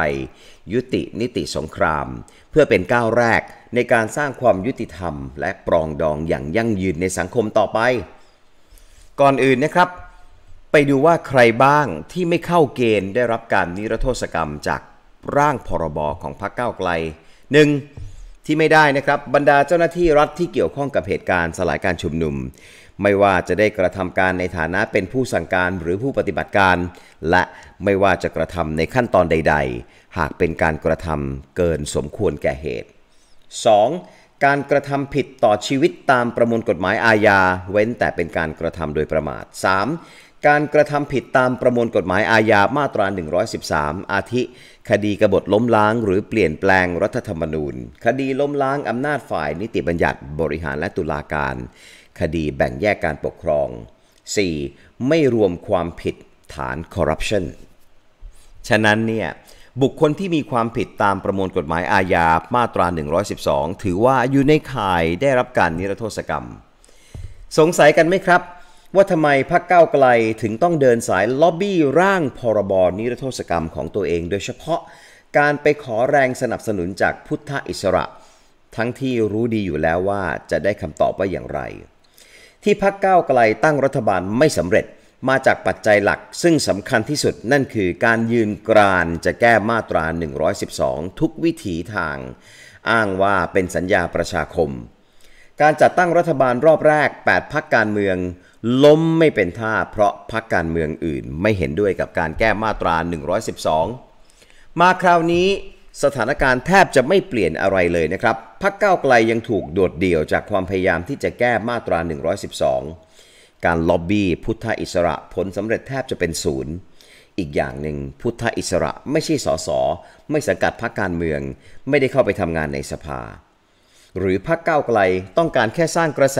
ยุตินิติสงครามเพื่อเป็นก้าวแรกในการสร้างความยุติธรรมและปรองดองอย่างยั่งยืนในสังคมต่อไป ก่อนอื่นนะครับ ไปดูว่าใครบ้างที่ไม่เข้าเกณฑ์ได้รับการนิรโทษกรรมจากร่างพรบของพรรคก้าวไกล 1. ที่ไม่ได้นะครับ บรรดาเจ้าหน้าที่รัฐที่เกี่ยวข้องกับเหตุการณ์สลายการชุมนุม ไม่ว่าจะได้กระทำการในฐานะเป็นผู้สั่งการหรือผู้ปฏิบัติการ และไม่ว่าจะกระทำในขั้นตอนใด ๆ หากเป็นการกระทำเกินสมควรแก่เหตุ 2. การกระทำผิดต่อชีวิตตามประมวลกฎหมายอาญา เว้นแต่เป็นการกระทำโดยประมาท 3. การกระทำผิดตามประมวลกฎหมายอาญามาตรา113 อาทิคดีกบฏล้มล้างหรือเปลี่ยนแปลงรัฐธรรมนูญ คดีล้มล้างอำนาจฝ่ายนิติบัญญัติบริหารและตุลาการ คดีแบ่งแยกการปกครอง 4. ไม่รวมความผิดฐานคอร์รัปชันฉะนั้นเนี่ย บุคคลที่มีความผิดตามประมวลกฎหมายอาญามาตรา 112 ถือว่าอยู่ในข่ายได้รับการนิรโทษกรรม สงสัยกันไหมครับว่าทำไมพรรคก้าวไกลถึงต้องเดินสายล็อบบี้ร่างพรบรนิรโทษกรรมของตัวเอง โดยเฉพาะการไปขอแรงสนับสนุนจากพุทธอิสระ ทั้งที่รู้ดีอยู่แล้วว่าจะได้คำตอบว่าอย่างไร ที่พรรคก้าวไกลตั้งรัฐบาลไม่สำเร็จมาจากปัจจัยหลัก ซึ่งสำคัญที่สุดนั่นคือการยืนกรานจะแก้มาตรา 112 ทุกวิถีทาง อ้างว่าเป็นสัญญาประชาคมการจัดตั้งรัฐบาลรอบแรก 8พักการเมือง ล้มไม่เป็นท่า เพราะพักการเมืองอื่น ไม่เห็นด้วยกับการแก้มาตรา 112 มาคราวนี้สถานการณ์แทบจะไม่เปลี่ยนอะไรเลยนะครับพักเก้าไกลยังถูกโดดเดี่ยวจากความพยายามที่จะแก้มาตรา 112 การล็อบบี้พุทธอิสระผลสำเร็จแทบจะเป็นศูนย์อีกอย่างหนึ่งพุทธอิสระไม่ใช่สส ไม่สังกัดพรรคการเมืองไม่ได้เข้าไปทำงานในสภาหรือพรรคก้าวไกลต้องการแค่สร้างกระแส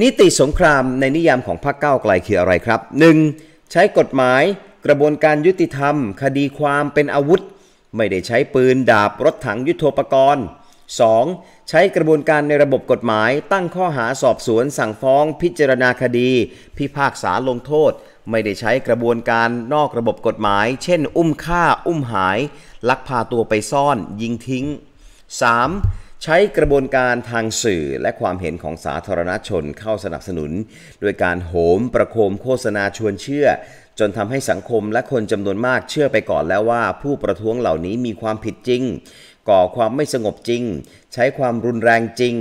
นิติสงครามในนิยามของพรรคก้าวไกลคืออะไรครับ 1. ใช้กฎหมายกระบวนการยุติธรรม คดีความเป็นอาวุธไม่ได้ใช้ปืนดาบรถถังยุโทโธปกรณ์ 2. ใช้กระบวนการในระบบกฎหมาย ตั้งข้อหาสอบสวน สั่งฟ้อง พิจารณาคดี พิพากษาลงโทษ ไม่ได้ใช้กระบวนการนอกระบบกฎหมาย เช่น อุ้มฆ่าอุ้มหาย ลักพาตัวไปซ่อนยิงทิ้ง 3. ใช้กระบวนการทางสื่อและความเห็นของสาธารณชนเข้าสนับสนุนด้วยการโหมประโคมโฆษณาชวนเชื่อ จนทำให้สังคมและคนจำนวนมากเชื่อไปก่อนแล้วว่า ผู้ประท้วงเหล่านี้มีความผิดจริง ก่อความไม่สงบจริง ใช้ความรุนแรงจริง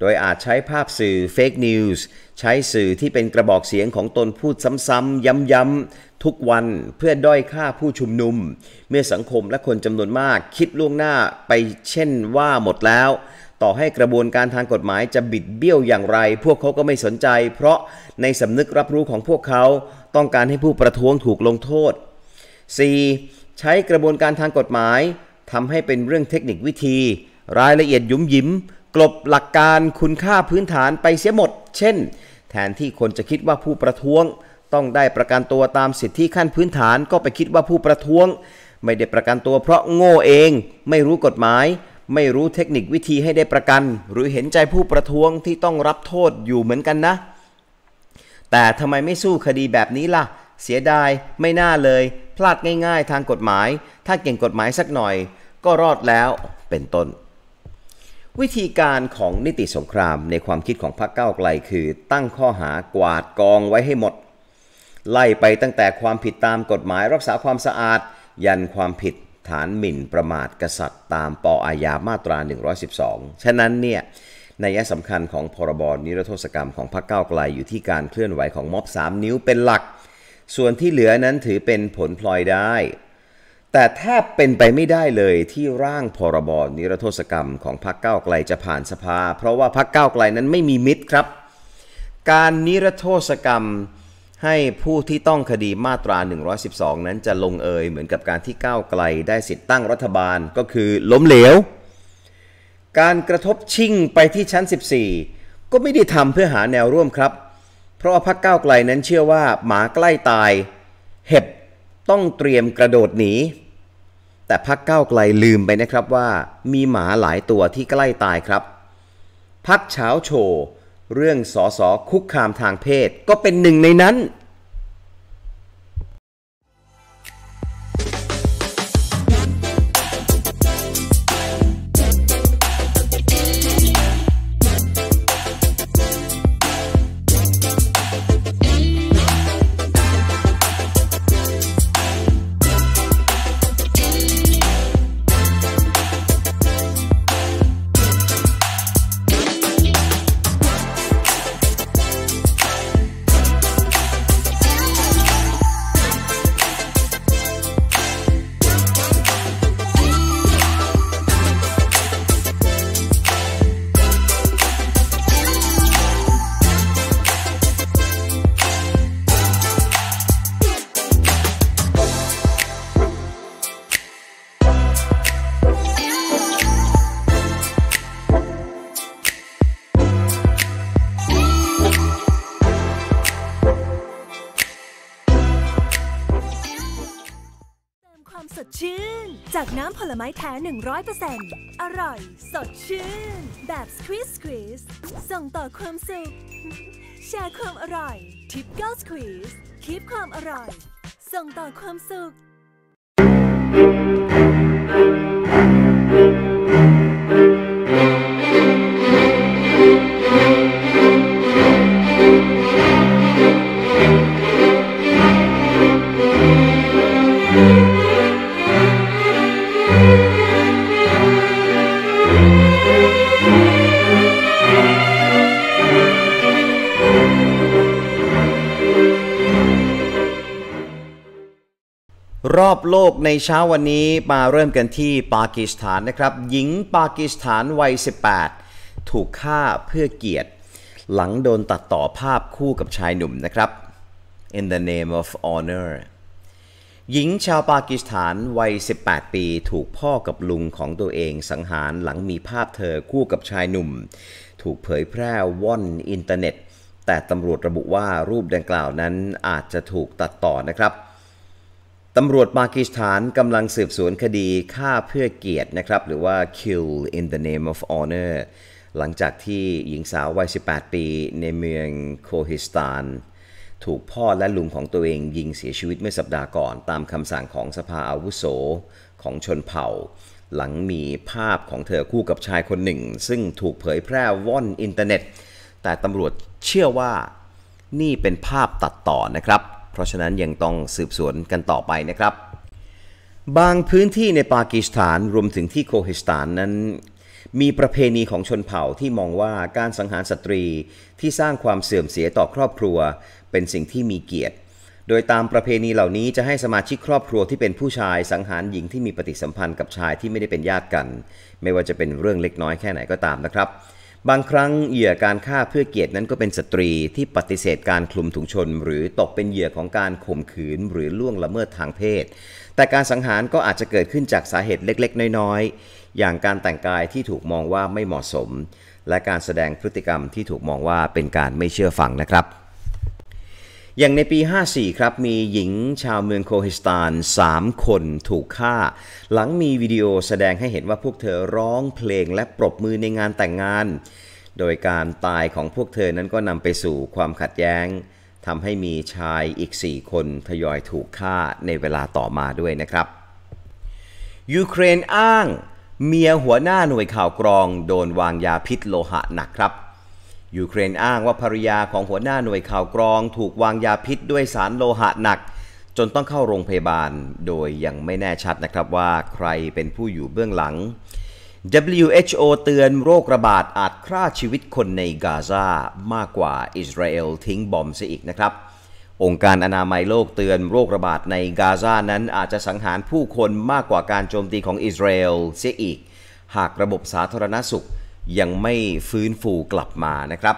โดยอาจใช้ภาพสื่อเฟกนิวส์ใช้สื่อที่เป็นกระบอกเสียงของตนพูดซ้ำๆ ย้ำๆ ทุกวันเพื่อด้อยค่าผู้ชุมนุม เมื่อสังคมและคนจำนวนมากคิดล่วงหน้าไปเช่นว่าหมดแล้ว ต่อให้กระบวนการทางกฎหมายจะบิดเบี้ยวอย่างไร พวกเขาก็ไม่สนใจ เพราะในสำนึกรับรู้ของพวกเขาต้องการให้ผู้ประท้วงถูกลงโทษ 4. ใช้กระบวนการทางกฎหมายทำให้เป็นเรื่องเทคนิควิธี รายละเอียดยุ่มยิ้ม กลบหลักการคุณค่าพื้นฐานไปเสียหมด เช่นแทนที่คนจะคิดว่าผู้ประท้วง ต้องได้ประกันตัวตามสิทธิขั้นพื้นฐานก็ไปคิดว่าผู้ประท้วง ไม่ได้ประกันตัวเพราะโง่เองไม่รู้กฎหมาย ไม่รู้เทคนิควิธีให้ได้ประกัน หรือเห็นใจผู้ประท้วงที่ต้องรับโทษอยู่เหมือนกันนะ แต่ทำไมไม่สู้คดีแบบนี้ล่ะ เสียดาย ไม่น่าเลย พลาดง่ายๆทางกฎหมาย ถ้าเก่งกฎหมายสักหน่อย ก็รอดแล้วเป็นต้นวิธีการของนิติสงครามในความคิดของพรรคเก้าไกลคือตั้งข้อหากวาดกองไว้ให้หมด ไล่ไปตั้งแต่ความผิดตามกฎหมายรักษาความสะอาด ยันความผิดฐานหมิ่นประมาทกษัตริย์ ตามปออาญามาตรา 112 ฉะนั้นเนี่ยในง่สำคัญของพรบรนิรโทษกรรมของพรรคเก้าไกลอยู่ที่การเคลื่อนไหวของม็อบ 3 นิ้วเป็นหลัก ส่วนที่เหลือนั้นถือเป็นผลพลอยได้แต่แทบเป็นไปไม่ได้เลยที่ร่างพรบนิรโทษกรรมของพรรคก้าวไกลจะผ่านสภา เพราะว่าพรรคก้าวไกลนั้นไม่มีมิตรครับการนิรโทษกรรมให้ผู้ที่ต้องคดีมาตรา 112 นั้นจะลงเอยเหมือนกับการที่ก้าวไกลได้สิทธิ์ตั้งรัฐบาลก็คือล้มเหลวการกระทบชิงไปที่ชั้น 14 ก็ไม่ได้ทำเพื่อหาแนวร่วมครับ เพราะพรรคก้าวไกลนั้นเชื่อว่า หมาใกล้ตายเห็บต้องเตรียมกระโดดหนีแต่พักเก้าไกลลืมไปนะครับว่ามีหมาหลายตัวที่ใกล้ตายครับ พักเช้าโชว์เรื่องสอสอคุกคามทางเพศก็เป็นหนึ่งในนั้นจากน้ำผลไม้แท้ 100%อร่อย สดชื่น แบบสควีสควีสส่งต่อความสุข แชร์ความอร่อยทิปเกิลสควีสคีปความอร่อย ส่งต่อความสุขรอบโลกในเช้าวันนี้มาเริ่มกันที่ปากีสถานนะครับ หญิงปากีสถานวัย 18 ถูกฆ่าเพื่อเกียรติ หลังโดนตัดต่อภาพคู่กับชายหนุ่มนะครับ In the name of honor หญิงชาวปากีสถานวัย 18 ปีถูกพ่อกับลุงของตัวเองสังหารหลังมีภาพเธอคู่กับชายหนุ่ม ถูกเผยแพร่ว่อนอินเทอร์เน็ต แต่ตำรวจระบุว่ารูปดังกล่าวนั้นอาจจะถูกตัดต่อนะครับตำรวจปากีสถานกำลังสืบสวนคดีฆ่าเพื่อเกียรตินะครับ หรือว่า kill in the name of honor หลังจากที่หญิงสาววัย 18 ปีในเมืองโคฮิสตาน ถูกพ่อและลุงของตัวเองยิงเสียชีวิตเมื่อสัปดาห์ก่อน ตามคำสั่งของสภาอาวุโสของชนเผ่า หลังมีภาพของเธอคู่กับชายคนหนึ่งซึ่งถูกเผยแพร่ว่อนอินเทอร์เน็ต แต่ตำรวจเชื่อว่านี่เป็นภาพตัดต่อนะครับราะฉะนั้นยังต้องสืบสวนกันต่อไปนะครับ บางพื้นที่ในปากีสถานรวมถึงที่โคฮิสตานนั้น มีประเพณีของชนเผ่าที่มองว่าการสังหารสตรีที่สร้างความเสื่อมเสียต่อครอบครัวเป็นสิ่งที่มีเกียรติ โดยตามประเพณีเหล่านี้จะให้สมาชิกครอบครัวที่เป็นผู้ชายสังหารหญิงที่มีปฏิสัมพันธ์กับชายที่ไม่ได้เป็นญาติกัน ไม่ว่าจะเป็นเรื่องเล็กน้อยแค่ไหนก็ตามนะครับบางครั้งเหยื่อการฆ่าเพื่อเกียรตินั้นก็เป็นสตรีที่ปฏิเสธการคลุมถุงชน หรือตกเป็นเหยื่อของการข่มขืนหรือล่วงละเมิดทางเพศ แต่การสังหารก็อาจจะเกิดขึ้นจากสาเหตุเล็กๆ น้อยๆ อย่างการแต่งกายที่ถูกมองว่าไม่เหมาะสม และการแสดงพฤติกรรมที่ถูกมองว่าเป็นการไม่เชื่อฟังนะครับอย่างในปี 54 ครับมีหญิงชาวเมืองโคฮิสตาน 3 คนถูกฆ่า หลังมีวิดีโอแสดงให้เห็นว่าพวกเธอร้องเพลงและปรบมือในงานแต่งงาน โดยการตายของพวกเธอนั้นก็นำไปสู่ความขัดแย้ง ทำให้มีชายอีก 4 คนทยอยถูกฆ่าในเวลาต่อมาด้วยนะครับ ยูเครนอ้าง เมียหัวหน้าหน่วยข่าวกรองโดนวางยาพิษโลหะหนักครับยูเครนอ้างว่าภรรยาของหัวหน้าหน่วยข่าวกรอง ถูกวางยาพิษด้วยสารโลหะหนัก จนต้องเข้าโรงพยาบาล โดยยังไม่แน่ชัดนะครับว่าใครเป็นผู้อยู่เบื้องหลัง WHO เตือนโรคระบาดอาจฆ่าชีวิตคนในกาซามากกว่าอิสราเอลทิ้งบอมซะอีกนะครับองค์การอนามัยโลกเตือนโรคระบาดในกาซานั้นอาจจะสังหารผู้คนมากกว่าการโจมตีของอิสราเอลเสียอีกหากระบบสาธารณสุขยังไม่ฟื้นฟูกลับมานะครับ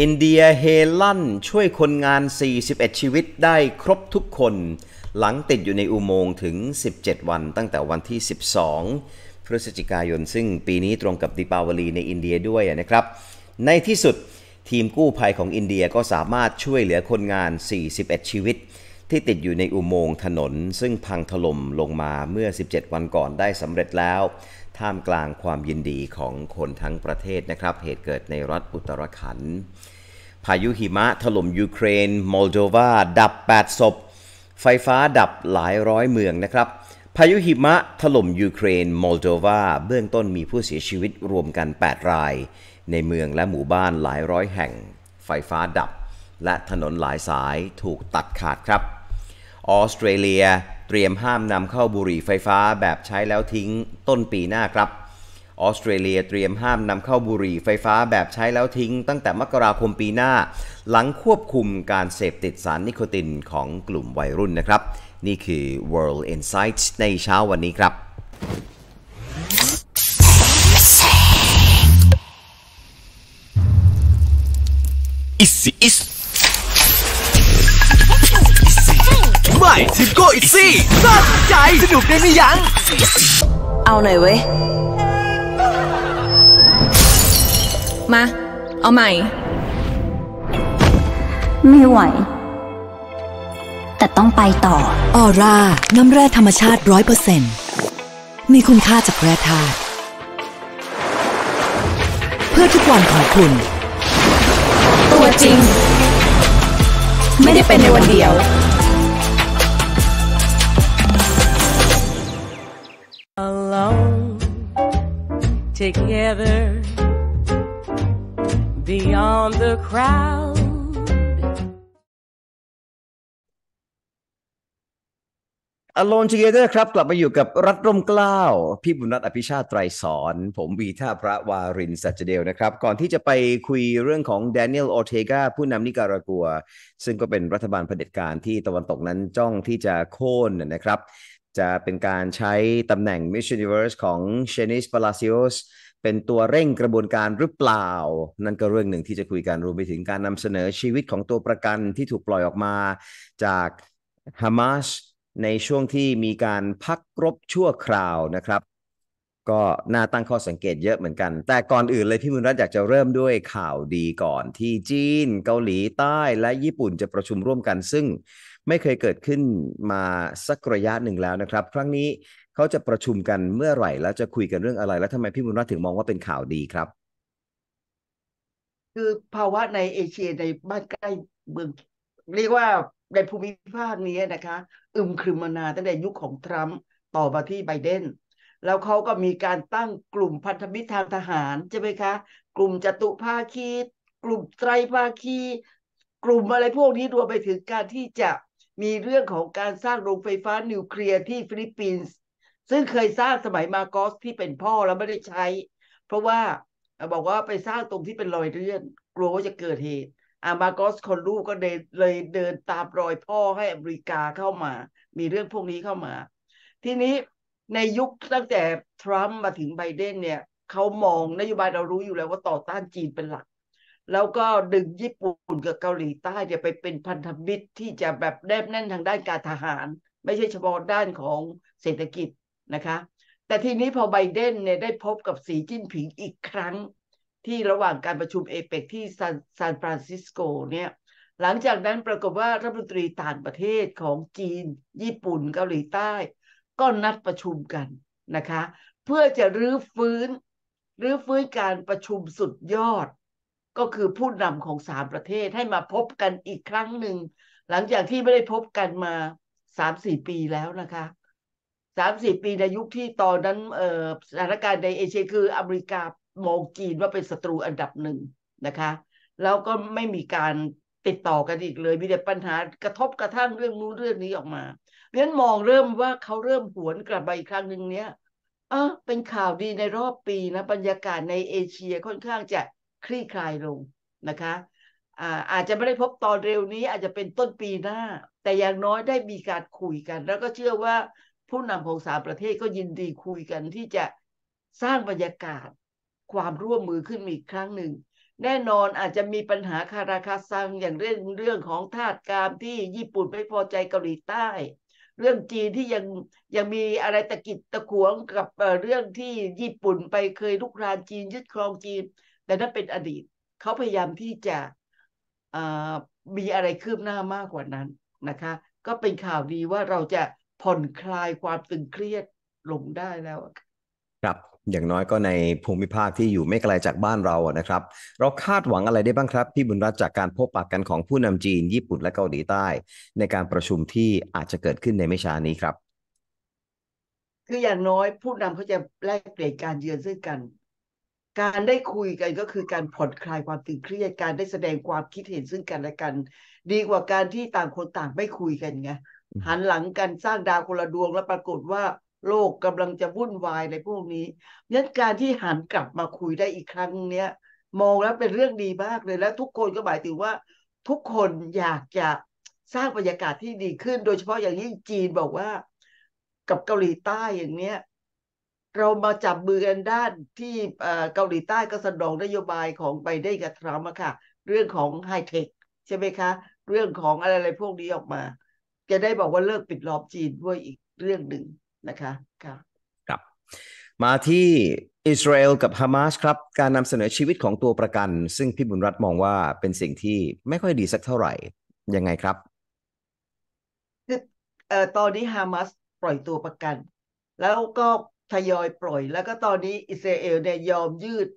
อินเดียเฮลันช่วยคนงาน 41 ชีวิตได้ครบทุกคน หลังติดอยู่ในอุโมงค์ถึง 17 วันตั้งแต่วันที่ 12 พฤศจิกายนซึ่งปีนี้ตรงกับดิปาวลีในอินเดียด้วยนะครับ ในที่สุดทีมกู้ภัยของอินเดียก็สามารถช่วยเหลือคนงาน 41 ชีวิต ที่ติดอยู่ในอุโมงค์ถนนซึ่งพังถล่มลงมาเมื่อ 17 วันก่อนได้สำเร็จแล้วท่ามกลางความยินดีของคนทั้งประเทศนะครับ เหตุเกิดในรัฐอุตรขันธ์พายุหิมะถล่มยูเครน มอลโดวา ดับ 8 ศพ ไฟฟ้าดับหลายร้อยเมืองนะครับ พายุหิมะ ถล่มยูเครน มอลโดวา เบื้องต้นมีผู้เสียชีวิตรวมกัน 8 ราย ในเมืองและหมู่บ้านหลายร้อยแห่ง ไฟฟ้าดับ และถนนหลายสายถูกตัดขาดครับ ออสเตรเลียเตรียมห้ามนำเข้าบุหรี่ไฟฟ้าแบบใช้แล้วทิ้ง ต้นปีหน้าครับ ออสเตรเลียเตรียมห้ามนำเข้าบุหรี่ไฟฟ้าแบบใช้แล้วทิ้ง ตั้งแต่มกราคมปีหน้าหลังควบคุมการเสพติดสารนิโคตินของกลุ่มวัยรุ่นนะครับ นี่คือ World Insights ในเช้าวันนี้ครับอิสิอิสหม่ซิโก้อีซี่น่าสนใจ สนุกได้ม่ยัง เอาหน่อยเว้ย มา เอาใหม่ ไม่ไหว แต่ต้องไปต่อ ออร่า น้ำแร่ธรรมชาติร้อยเปอร์เซ็นต์มีคุณค่าจากแร่ธาตุเพื่อทุกวันของคุณ ตัวจริง ไม่ได้เป็นในวันเดียว together beyond the crowd อ l o n e Together ครับกลับมาอยู่กับรัฐรมกล้าวพี่บุญรัตอภิชาติไตรสอน ผมวีท่าพระวารินสัจเดลนะครับ ก่อนที่จะไปคุยเรื่องของแดเนียลโอเทกาผู้นำนิการากัว ซึ่งก็เป็นรัฐบาลเผด็จการที่ตะวันตกนั้นจ้องที่จะโค่นนะครับจะเป็นการใช้ตำแหน่ง Miss Universe ของเชนิส s าลาซ c i o สเป็นตัวเร่งกระบวนการหรือเปล่า นั่นก็เรื่องหนึ่งที่จะคุยกันรวมไปถึงการนำเสนอชีวิตของตัวประกันที่ถูกปล่อยออกมา จากฮามาสในช่วงที่มีการพักรบชั่วคราวนะครับก็น่าตั้งข้อสังเกตเยอะเหมือนกันแต่ก่อนอื่นเลยพี่มุนรัตอยากจะเริ่มด้วยข่าวดีก่อน ที่จีน เกาหลีใต้ และญี่ปุ่นจะประชุมร่วมกัน ซึ่งไม่เคยเกิดขึ้นมาสักระยะหนึ่งแล้วนะครับ ครั้งนี้เขาจะประชุมกันเมื่อไหร่แล้วจะคุยกันเรื่องอะไรและทำไมพี่มุนรัตถึงมองว่าเป็นข่าวดีครับ คือภาวะในเอเชียในบ้านใกล้เมืองเรียกว่าในภูมิภาคนี้นะคะอึมครึมมานาตั้งแต่ยุคขของทรัมป์ต่อมาที่ไบเดนแล้วเขาก็มีการตั้งกลุ่มพันธมิตรทางทหารใช่ไหมคะ กลุ่มจตุภาคีกลุ่มไตรภาคี กลุ่มอะไรพวกนี้รวมไปถึงการที่จะมีเรื่องของการสร้างโรงไฟฟ้านิวเคลียร์ที่ฟิลิปปินส์ซึ่งเคยสร้างสมัยมาโกสที่เป็นพ่อแล้วไม่ได้ใช้ เพราะว่าบอกว่าไปสร้างตรงที่เป็นรอยเลื่อนกลัวว่าจะเกิดเหตุอามาโกสคนลูกก็เลยเดินตามรอยพ่อให้อเมริกาเข้ามา มีเรื่องพวกนี้เข้ามา ทีนี้ในยุคตั้งแต่ทรัมป์มาถึงไบเดนเนี่ยเขามองนโยบายเรารู้อยู่แล้วว่าต่อต้านจีนเป็นหลัก แล้วก็ดึงญี่ปุ่นกับเกาหลีใต้เนี่ยไปเป็นพันธมิตรที่จะแบบแนบแน่นทางด้านการทหาร ไม่ใช่เฉพาะด้านของเศรษฐกิจนะคะ แต่ทีนี้พอไบเดนเนี่ยได้พบกับสีจิ้นผิงอีกครั้ง ที่ระหว่างการประชุมเอเปกที่ซานฟรานซิสโกเนี่ยหลังจากนั้นปรากฏว่ารัฐมนตรีต่างประเทศของจีนญี่ปุ่นเกาหลีใต้ก็นัดประชุมกันนะคะ เพื่อจะรื้อฟื้น รื้อฟื้นการประชุมสุดยอด ก็คือผู้นำของสามประเทศให้มาพบกันอีกครั้งหนึ่ง หลังจากที่ไม่ได้พบกันมาสามสี่ปีแล้วนะคะสามสี่ปีในยุคที่ตอนนั้นสถานการณ์ในเอเชียคืออเมริกามองจีนว่าเป็นศัตรูอันดับหนึ่งนะคะ แล้วก็ไม่มีการติดต่อกันอีกเลยมีแต่ปัญหากระทบกระทั่งเรื่องนู้นเรื่องนี้ออกมาเรียนมองเริ่มว่าเขาเริ่มหวนกลับมาอีกครั้งหนึ่งเนี้ยเออเป็นข่าวดีในรอบปีนะบรรยากาศในเอเชียค่อนข้างจะคลี่คลายลงนะคะ อ่า อาจจะไม่ได้พบตอนเร็วนี้อาจจะเป็นต้นปีหน้า แต่อย่างน้อยได้มีการคุยกัน แล้วก็เชื่อว่าผู้นำของสามประเทศก็ยินดีคุยกันที่จะสร้างบรรยากาศความร่วมมือขึ้นอีกครั้งหนึ่งแน่นอนอาจจะมีปัญหาคาราคาซังอย่างเรื่องเรื่องของทาตกามที่ญี่ปุ่นไม่พอใจเกาหลีใต้เรื่องจีนที่ยังยังมีอะไรตะกิดตะขวงกับเรื่องที่ญี่ปุ่นไปเคยลุกรานจีนยึดครองจีน แต่นั่นเป็นอดีตเขาพยายามที่จะมีอะไรคืบหน้ามากกว่านั้นนะคะ ก็เป็นข่าวดีว่าเราจะผ่อนคลายความตึงเครียดลงได้แล้วครับอย่างน้อยก็ในภูมิภาคที่อยู่ไม่ไกลาจากบ้านเราอะนะครับ เราคาดหวังอะไรได้บ้างครับพี่บุญรัตจากการพบปะกันของผู้นำจีนญี่ปุ่นและเกาหลีใต้ ในการประชุมที่อาจจะเกิดขึ้นในไม่ช้านี้ครับคืออย่างน้อยผู้นำเขาจะแลกเปลี่ยนการเยือนซึ่งกัน การได้คุยกันก็คือการผ่อนคลายความตึงเครียดการได้แสดงความคิดเห็นซึ่งกันและกัน ดีกว่าการที่ต่างคนต่างไม่คุยกันไงหันหลังกันสร้างดาวคนละดวงแล้วปรากฏว่าโลกกำลังจะวุ่นวายในพวกนี้งันการที่หันกลับมาคุยได้อีกครั้งเนี้ย มองแล้วเป็นเรื่องดีมากเลย และทุกคนก็หมายถึงว่าทุกคนอยากจะสร้างบรรยากาศที่ดีขึ้น โดยเฉพาะอย่างยิ่งจีนบอกว่ากับเกาหลีใต้อย่างเนี้ย เรามาจับมือกันด้านที่เกาหลีใต้ก็สนองนโยบายของไบเดนกับทรัมป์ค่ะ เรื่องของไฮเทคใช่ไหมคะ เรื่องของอะไรๆพวกนี้ออกมา จะได้บอกว่าเลิกปิดล้อมจีนด้วยอีกเรื่องหนึ่งนะคะคับครับ มาที่อิสราเอลกับฮามาสครับ การนำเสนอชีวิตของตัวประกัน ซึ่งพี่บุญรัตน์มองว่าเป็นสิ่งที่ไม่ค่อยดีสักเท่าไหร่ ยังไงครับคือเอ่อตอนนี้ฮามาสปล่อยตัวประกัน แล้วก็ทยอยปล่อย แล้วก็ตอนนี้อิสราเอลเนี่ยยอมยืด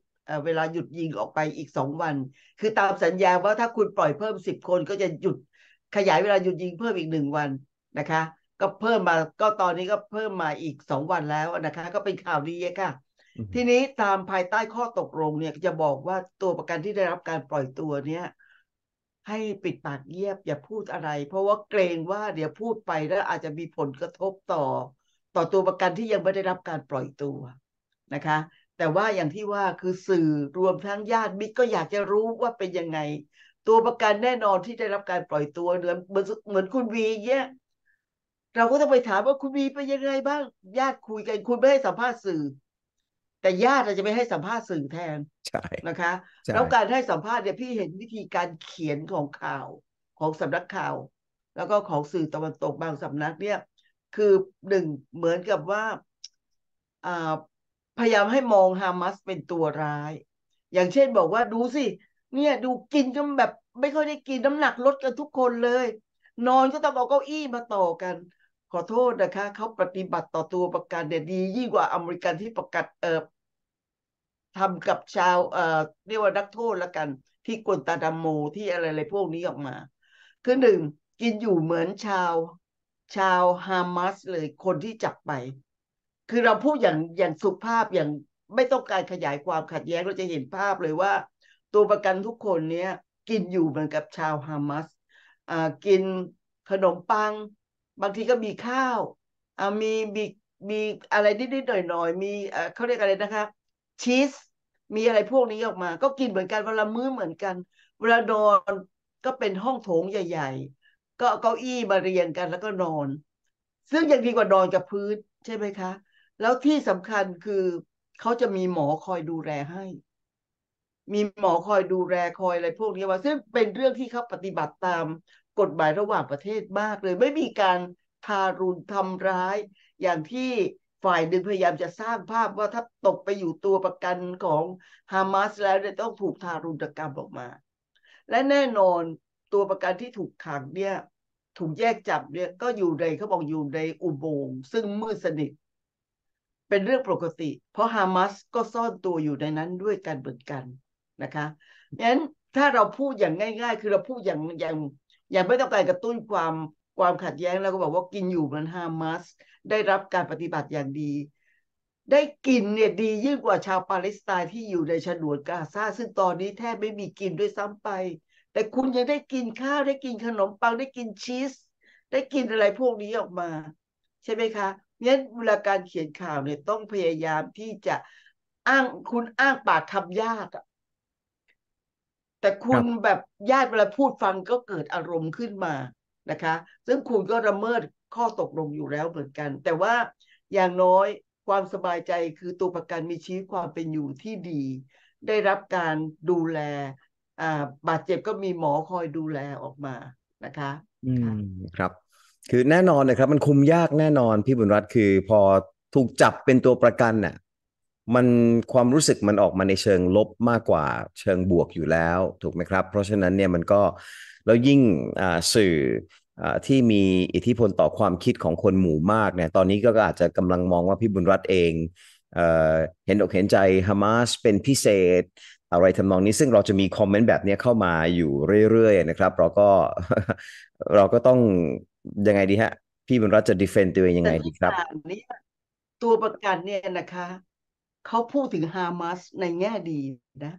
เวลาหยุดยิงออกไปอีกสองวัน คือตามสัญญาว่าถ้าคุณปล่อยเพิ่มสิบคนก็จะหยุดขยายเวลาหยุดยิงเพิ่มอีกหนึ่งวันนะคะก็เพิ่มมาก็ตอนนี้ก็เพิ่มมาอีกสองวันแล้วนะคะก็เป็นข่าวดีค่ะทีนี้ตามภายใต้ข้อตกลงเนี่ยจะบอกว่าตัวประกันที่ได้รับการปล่อยตัวเนี่ย ให้ปิดปากเงียบอย่าพูดอะไร เพราะว่าเกรงว่าเดี๋ยวพูดไปแล้วอาจจะมีผลกระทบต่อ ต่อตัวประกันที่ยังไม่ได้รับการปล่อยตัวนะคะ แต่ว่าอย่างที่ว่าคือสื่อรวมทั้งญาติมิตรก็อยากจะรู้ว่าเป็นยังไง ตัวประกันแน่นอนที่ได้รับการปล่อยตัวเหมือนเหมือนคุณวีเนี่ยเราก็ต้องไปถามว่าคุณมีไปยังไงบ้าง ญาติคุยกัน คุณไม่ให้สัมภาษณ์สื่อ แต่ญาติจะไม่ให้สัมภาษณ์สื่อแทน ใช่ นะคะแล้วการให้สัมภาษณ์เนี่ยพี่เห็นวิธีการเขียนของข่าวของสำนักข่าว แล้วก็ของสื่อตะวันตกบางสำนักเนี่ย คือหนึ่ง เหมือนกับว่า พยายามให้มองฮามัสเป็นตัวร้าย อย่างเช่นบอกว่าดูสิ เนี่ย ดูกินก็แบบ ไม่ค่อยได้กินน้ำหนักลดกันทุกคนเลย นอนก็ต้องเอาเก้าอี้มาต่อกันขอโทษนะคะเขาปฏิบัติต่อตัวประกันเนี่ยดียิ่งกว่าอเมริกันที่ประกาศเอ่อทำกับชาวเอ่อเรียกว่านักโทษละกัน ที่กวนตาดามโมที่อะไรอะไรพวกนี้ออกมา คือหนึ่งกินอยู่เหมือนชาว ชาวฮามาสเลยคนที่จับไป คือเราพูดอย่างอย่างสุภาพอย่างไม่ต้องการขยายความขัดแย้งเราจะเห็นภาพเลยว่า ตัวประกันทุกคนเนี้ย กินอยู่เหมือนกับชาวฮามาสอ่ากินขนมปังบางทีก็มีข้าวอามีมีมีอะไรนิดๆหน่อยๆมีเขาเรียกอะไรนะคะชีสมีอะไรพวกนี้ออกมา ก็กินเหมือนกันเวลามื้อเหมือนกันเวลานอนก็เป็นห้องโถงใหญ่ๆก็เก้าอี้มาเรียงกันแล้วก็นอน ซึ่งยังดีกว่านอนกับพื้นใช่ไหมคะ แล้วที่สำคัญคือเขาจะมีหมอคอยดูแลให้ มีหมอคอยดูแลคอยอะไรพวกนี้ว่า ซึ่งเป็นเรื่องที่เขาปฏิบัติตามกฎหมายระหว่างประเทศมากเลย ไม่มีการทารุณทำร้าย อย่างที่ฝ่ายหนึ่งพยายามจะสร้างภาพว่าถ้าตกไปอยู่ตัวประกันของฮามาสแล้วจะต้องถูกทารุณกรรมออกมา และแน่นอนตัวประกันที่ถูกขังเนี่ย ถูกแยกจับเนี่ยก็อยู่ในเขาบอกอยู่ในอุโบงค์ซึ่งมืดสนิท เป็นเรื่องปกติ เพราะฮามาสก็ซ่อนตัวอยู่ในนั้นด้วยกันเหมือนกันนะคะงั้นถ้าเราพูดอย่างง่าย ๆ คือเราพูดอย่างอย่างอย่างไม่ต้องการกระตุ้นความความขัดแย้งแล้วก็บอกว่ากินอยู่มันฮามาสได้รับการปฏิบัติอย่างดี ได้กินเนี่ยดียิ่งกว่าชาวปาเลสไตน์ที่อยู่ในฉนวนกาซาซึ่งตอนนี้แทบไม่มีกินด้วยซ้ำไป แต่คุณยังได้กินข้าวได้กินขนมปังได้กินชีสได้กินอะไรพวกนี้ออกมา ใช่ไหมคะเนี่ยเวลาการเขียนข่าวเนี่ยต้องพยายามที่จะอ้างคุณอ้างปากคำยากอะแต่คุณแบบญาติเวลาพูดฟังก็เกิดอารมณ์ขึ้นมานะคะ ซึ่งคุณก็ระเมิดข้อตกลงอยู่แล้วเหมือนกัน แต่ว่าอย่างน้อยความสบายใจคือตัวประกันมีชีวิตความเป็นอยู่ที่ดี ได้รับการดูแลบาดเจ็บก็มีหมอคอยดูแลออกมานะคะอืมครับ คือแน่นอนนะครับ มันคุมยากแน่นอนพี่บุญรัตน์คือพอถูกจับเป็นตัวประกันน่ะมันความรู้สึกมันออกมาในเชิงลบมากกว่าเชิงบวกอยู่แล้วถูกไหมครับ เพราะฉะนั้นเนี่ยมันก็ แล้วยิ่งสื่อที่มีอิทธิพลต่อความคิดของคนหมู่มากเนี่ย ตอนนี้ก็อาจจะกำลังมองว่าพี่บุญรัตเองเเห็นอกเห็นใจฮามาสเป็นพิเศษ อะไรทำนองนี้ซึ่งเราจะมีคอมเมนต์แบบนี้เข้ามาอยู่เรื่อยๆนะครับ เราก็เราก็ต้องยังไงดีฮะพี่บุญรัตจะดีเฟนต์ตัวเองยังไงดีครับ ตัวประกันเนี่ยนะคะเขาพูดถึงฮามาสในแง่ดีนะ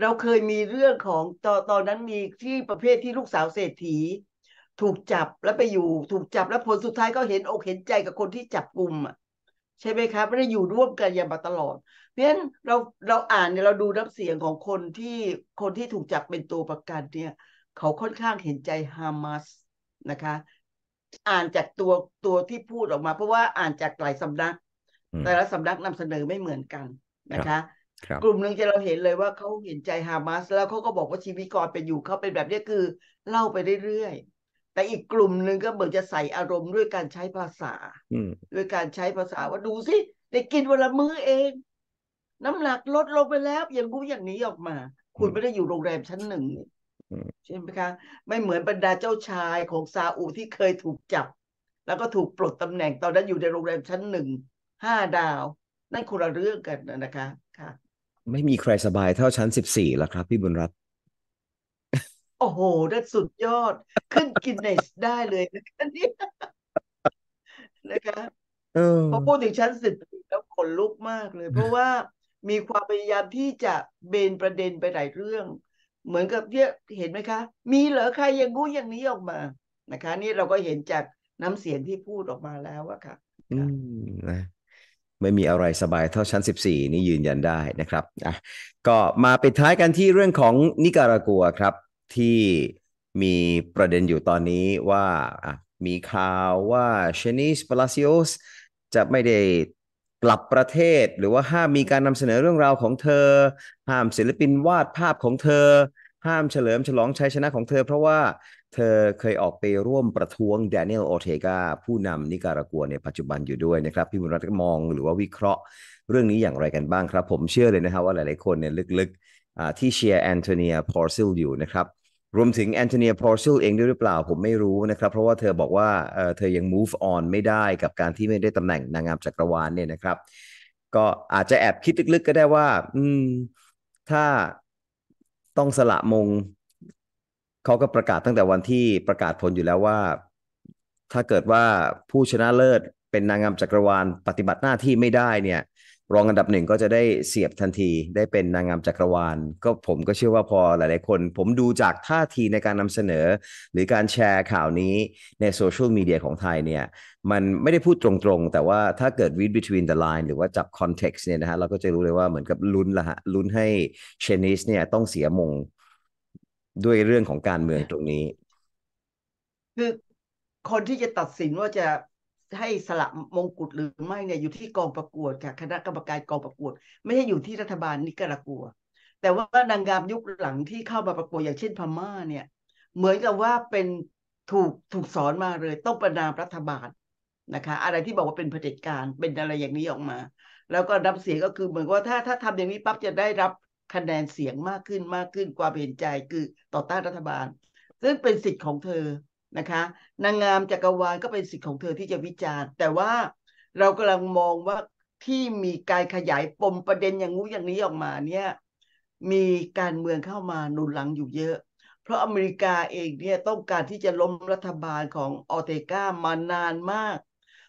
เราเคยมีเรื่องของตอนตอนนั้นมีที่ประเภทที่ลูกสาวเศรษฐี ถูกจับแล้วไปอยู่ถูกจับแล้วผลสุดท้ายก็เห็นอกเห็นใจกับคนที่จับกลุ่มอ่ะใช่ไหมครับไม่ได้อยู่ร่วมกันอย่างมาตลอด เพราะฉะนั้นเราเราอ่านเนี่ยเราดูน้ำเสียงของคนที่คนที่ถูกจับเป็นตัวประกันเนี่ยเขาค่อนข้างเห็นใจฮามาสนะคะอ่านจากตัวตัวที่พูดออกมา เพราะว่าอ่านจากหลายสำนักแต่ละสำนักนำเสนอไม่เหมือนกันนะคะ กลุ่มหนึ่งจะเราเห็นเลยว่าเขาเห็นใจฮามาส แล้วเขาก็บอกว่าชีวิตก่อนเป็นอยู่เขาเป็นแบบนี้ คือเล่าไปเรื่อยๆ แต่อีกกลุ่มหนึ่งก็เหมือนจะใส่อารมณ์ด้วยการใช้ภาษาด้วยการใช้ภาษาว่าดูสิ ได้กินวันละมื้อเอง น้ำหนักลดลงไปแล้วอย่างกู้อย่างนี้ออกมา คุณไม่ได้อยู่โรงแรมชั้นหนึ่งใช่ไหมคะไม่เหมือนบรรดาเจ้าชายของซาอุที่เคยถูกจับ แล้วก็ถูกปลดตำแหน่งตอนนั้นอยู่ในโรงแรมชั้นหนึ่งห้าดาว นั่นคนละเรื่องกันนะคะ ค่ะ ไม่มีใครสบายเท่าชั้นสิบสี่แล้วครับ พี่บุญรัตน์โอ้โหนั่นสุดยอด ขึ้นกินเนสได้เลยนะคะนี่นะคะพอพูดถึงชั้นสิบสี่แล้วขนลุกมากเลย เพราะว่ามีความพยายามที่จะเบนประเด็นไปหลายเรื่อง เหมือนกับเี่ยเห็นไหมคะ มีเหรอใครยังงู้อย่างนี้ออกมา นะคะนี่เราก็เห็นจากน้ำเสียงที่พูดออกมาแล้วอะค่ะอืมนะไม่มีอะไรสบายเท่าชั้น 14 นี่ยืนยันได้นะครับอ่ะก็มาปิดท้ายกันที่เรื่องของนิการากัวครับที่มีประเด็นอยู่ตอนนี้ว่าอ่ะมีข่าวว่าเชนิสปลาซิโอสจะไม่ได้กลับประเทศหรือว่าห้ามมีการนำเสนอเรื่องราวของเธอ ห้ามศิลปินวาดภาพของเธอ ห้ามเฉลิมฉลองชัยชนะของเธอ เพราะว่าเธอเคยออกไปร่วมประท้วงแดเนียลโอเทกาผู้นำนิการากัวในปัจจุบันอยู่ด้วยนะครับ พี่บุรัต์ก็มองหรือว่าวิเคราะห์เรื่องนี้อย่างไรกันบ้างครับ ผมเชื่อเลยนะครับว่าหลายๆคนเนี่ยลึกๆที่เชียร์แอนโทเนียพอร์ซิลอยู่นะครับ รวมถึงแอนโทเนียพอร์ซิลเองด้วยหรือเปล่าผมไม่รู้นะครับ เพราะว่าเธอบอกว่าเธอยัง move on ไม่ได้กับการที่ไม่ได้ตำแหน่งนางงามจักรวาลเนี่ยนะครับ ก็อาจจะแอบคิดลึกๆก็ได้ว่า อืมถ้าต้องสละมงเขาก็ประกาศตั้งแต่วันที่ประกาศผลอยู่แล้วว่าถ้าเกิดว่าผู้ชนะเลิศเป็นนางงามจักรวาลปฏิบัติหน้าที่ไม่ได้เนี่ย รองอันดับหนึ่งก็จะได้เสียบทันทีได้เป็นนางงามจักรวาล ก็ผมก็เชื่อว่าพอหลายๆคน ผมดูจากท่าทีในการนำเสนอ หรือการแชร์ข่าวนี้ในโซเชียลมีเดียของไทยเนี่ยมันไม่ได้พูดตรงๆแต่ว่าถ้าเกิด read between the line หรือว่าจับ context เนี่ยนะฮะเราก็จะรู้เลยว่าเหมือนกับลุ้นละฮะลุ้นให้เชนิสเนี่ยต้องเสียมงด้วยเรื่องของการเมืองตรงนี้ คือคนที่จะตัดสินว่าจะให้สละมงกุฎหรือไม่เนี่ยอยู่ที่กองประกวดค่ะคณะกรรมการกองประกวดไม่ใช่อยู่ที่รัฐบาลนิการากัว แต่ว่านางงามยุคหลังที่เข้ามาประกวดอย่างเช่นพม่า เนี่ย เหมือนกับว่าเป็นถูกถูกสอนมาเลย ต้องประนามรัฐบาลนะคะ อะไรที่บอกว่าเป็นเผด็จการเป็นอะไรอย่างนี้ออกมา แล้วก็รับเสียงก็คือ เหมือนว่าถ้าถ้าทำอย่างนี้ปั๊บจะได้รับคะแนนเสียงมากขึ้นมากขึ้นความเห็นใจคือต่อต้านรัฐบาล ซึ่งเป็นสิทธิ์ของเธอนะคะ นางงามจักรวาลก็เป็นสิทธิ์ของเธอที่จะวิจารณ์แต่ว่าเรากำลังมองว่าที่มีการขยายปมประเด็นอย่างงู้อย่างนี้ออกมาเนี่ยมีการเมืองเข้ามาหนุนหลังอยู่เยอะ เพราะอเมริกาเองเนี่ยต้องการที่จะล้มรัฐบาลของออเตกามานานมาก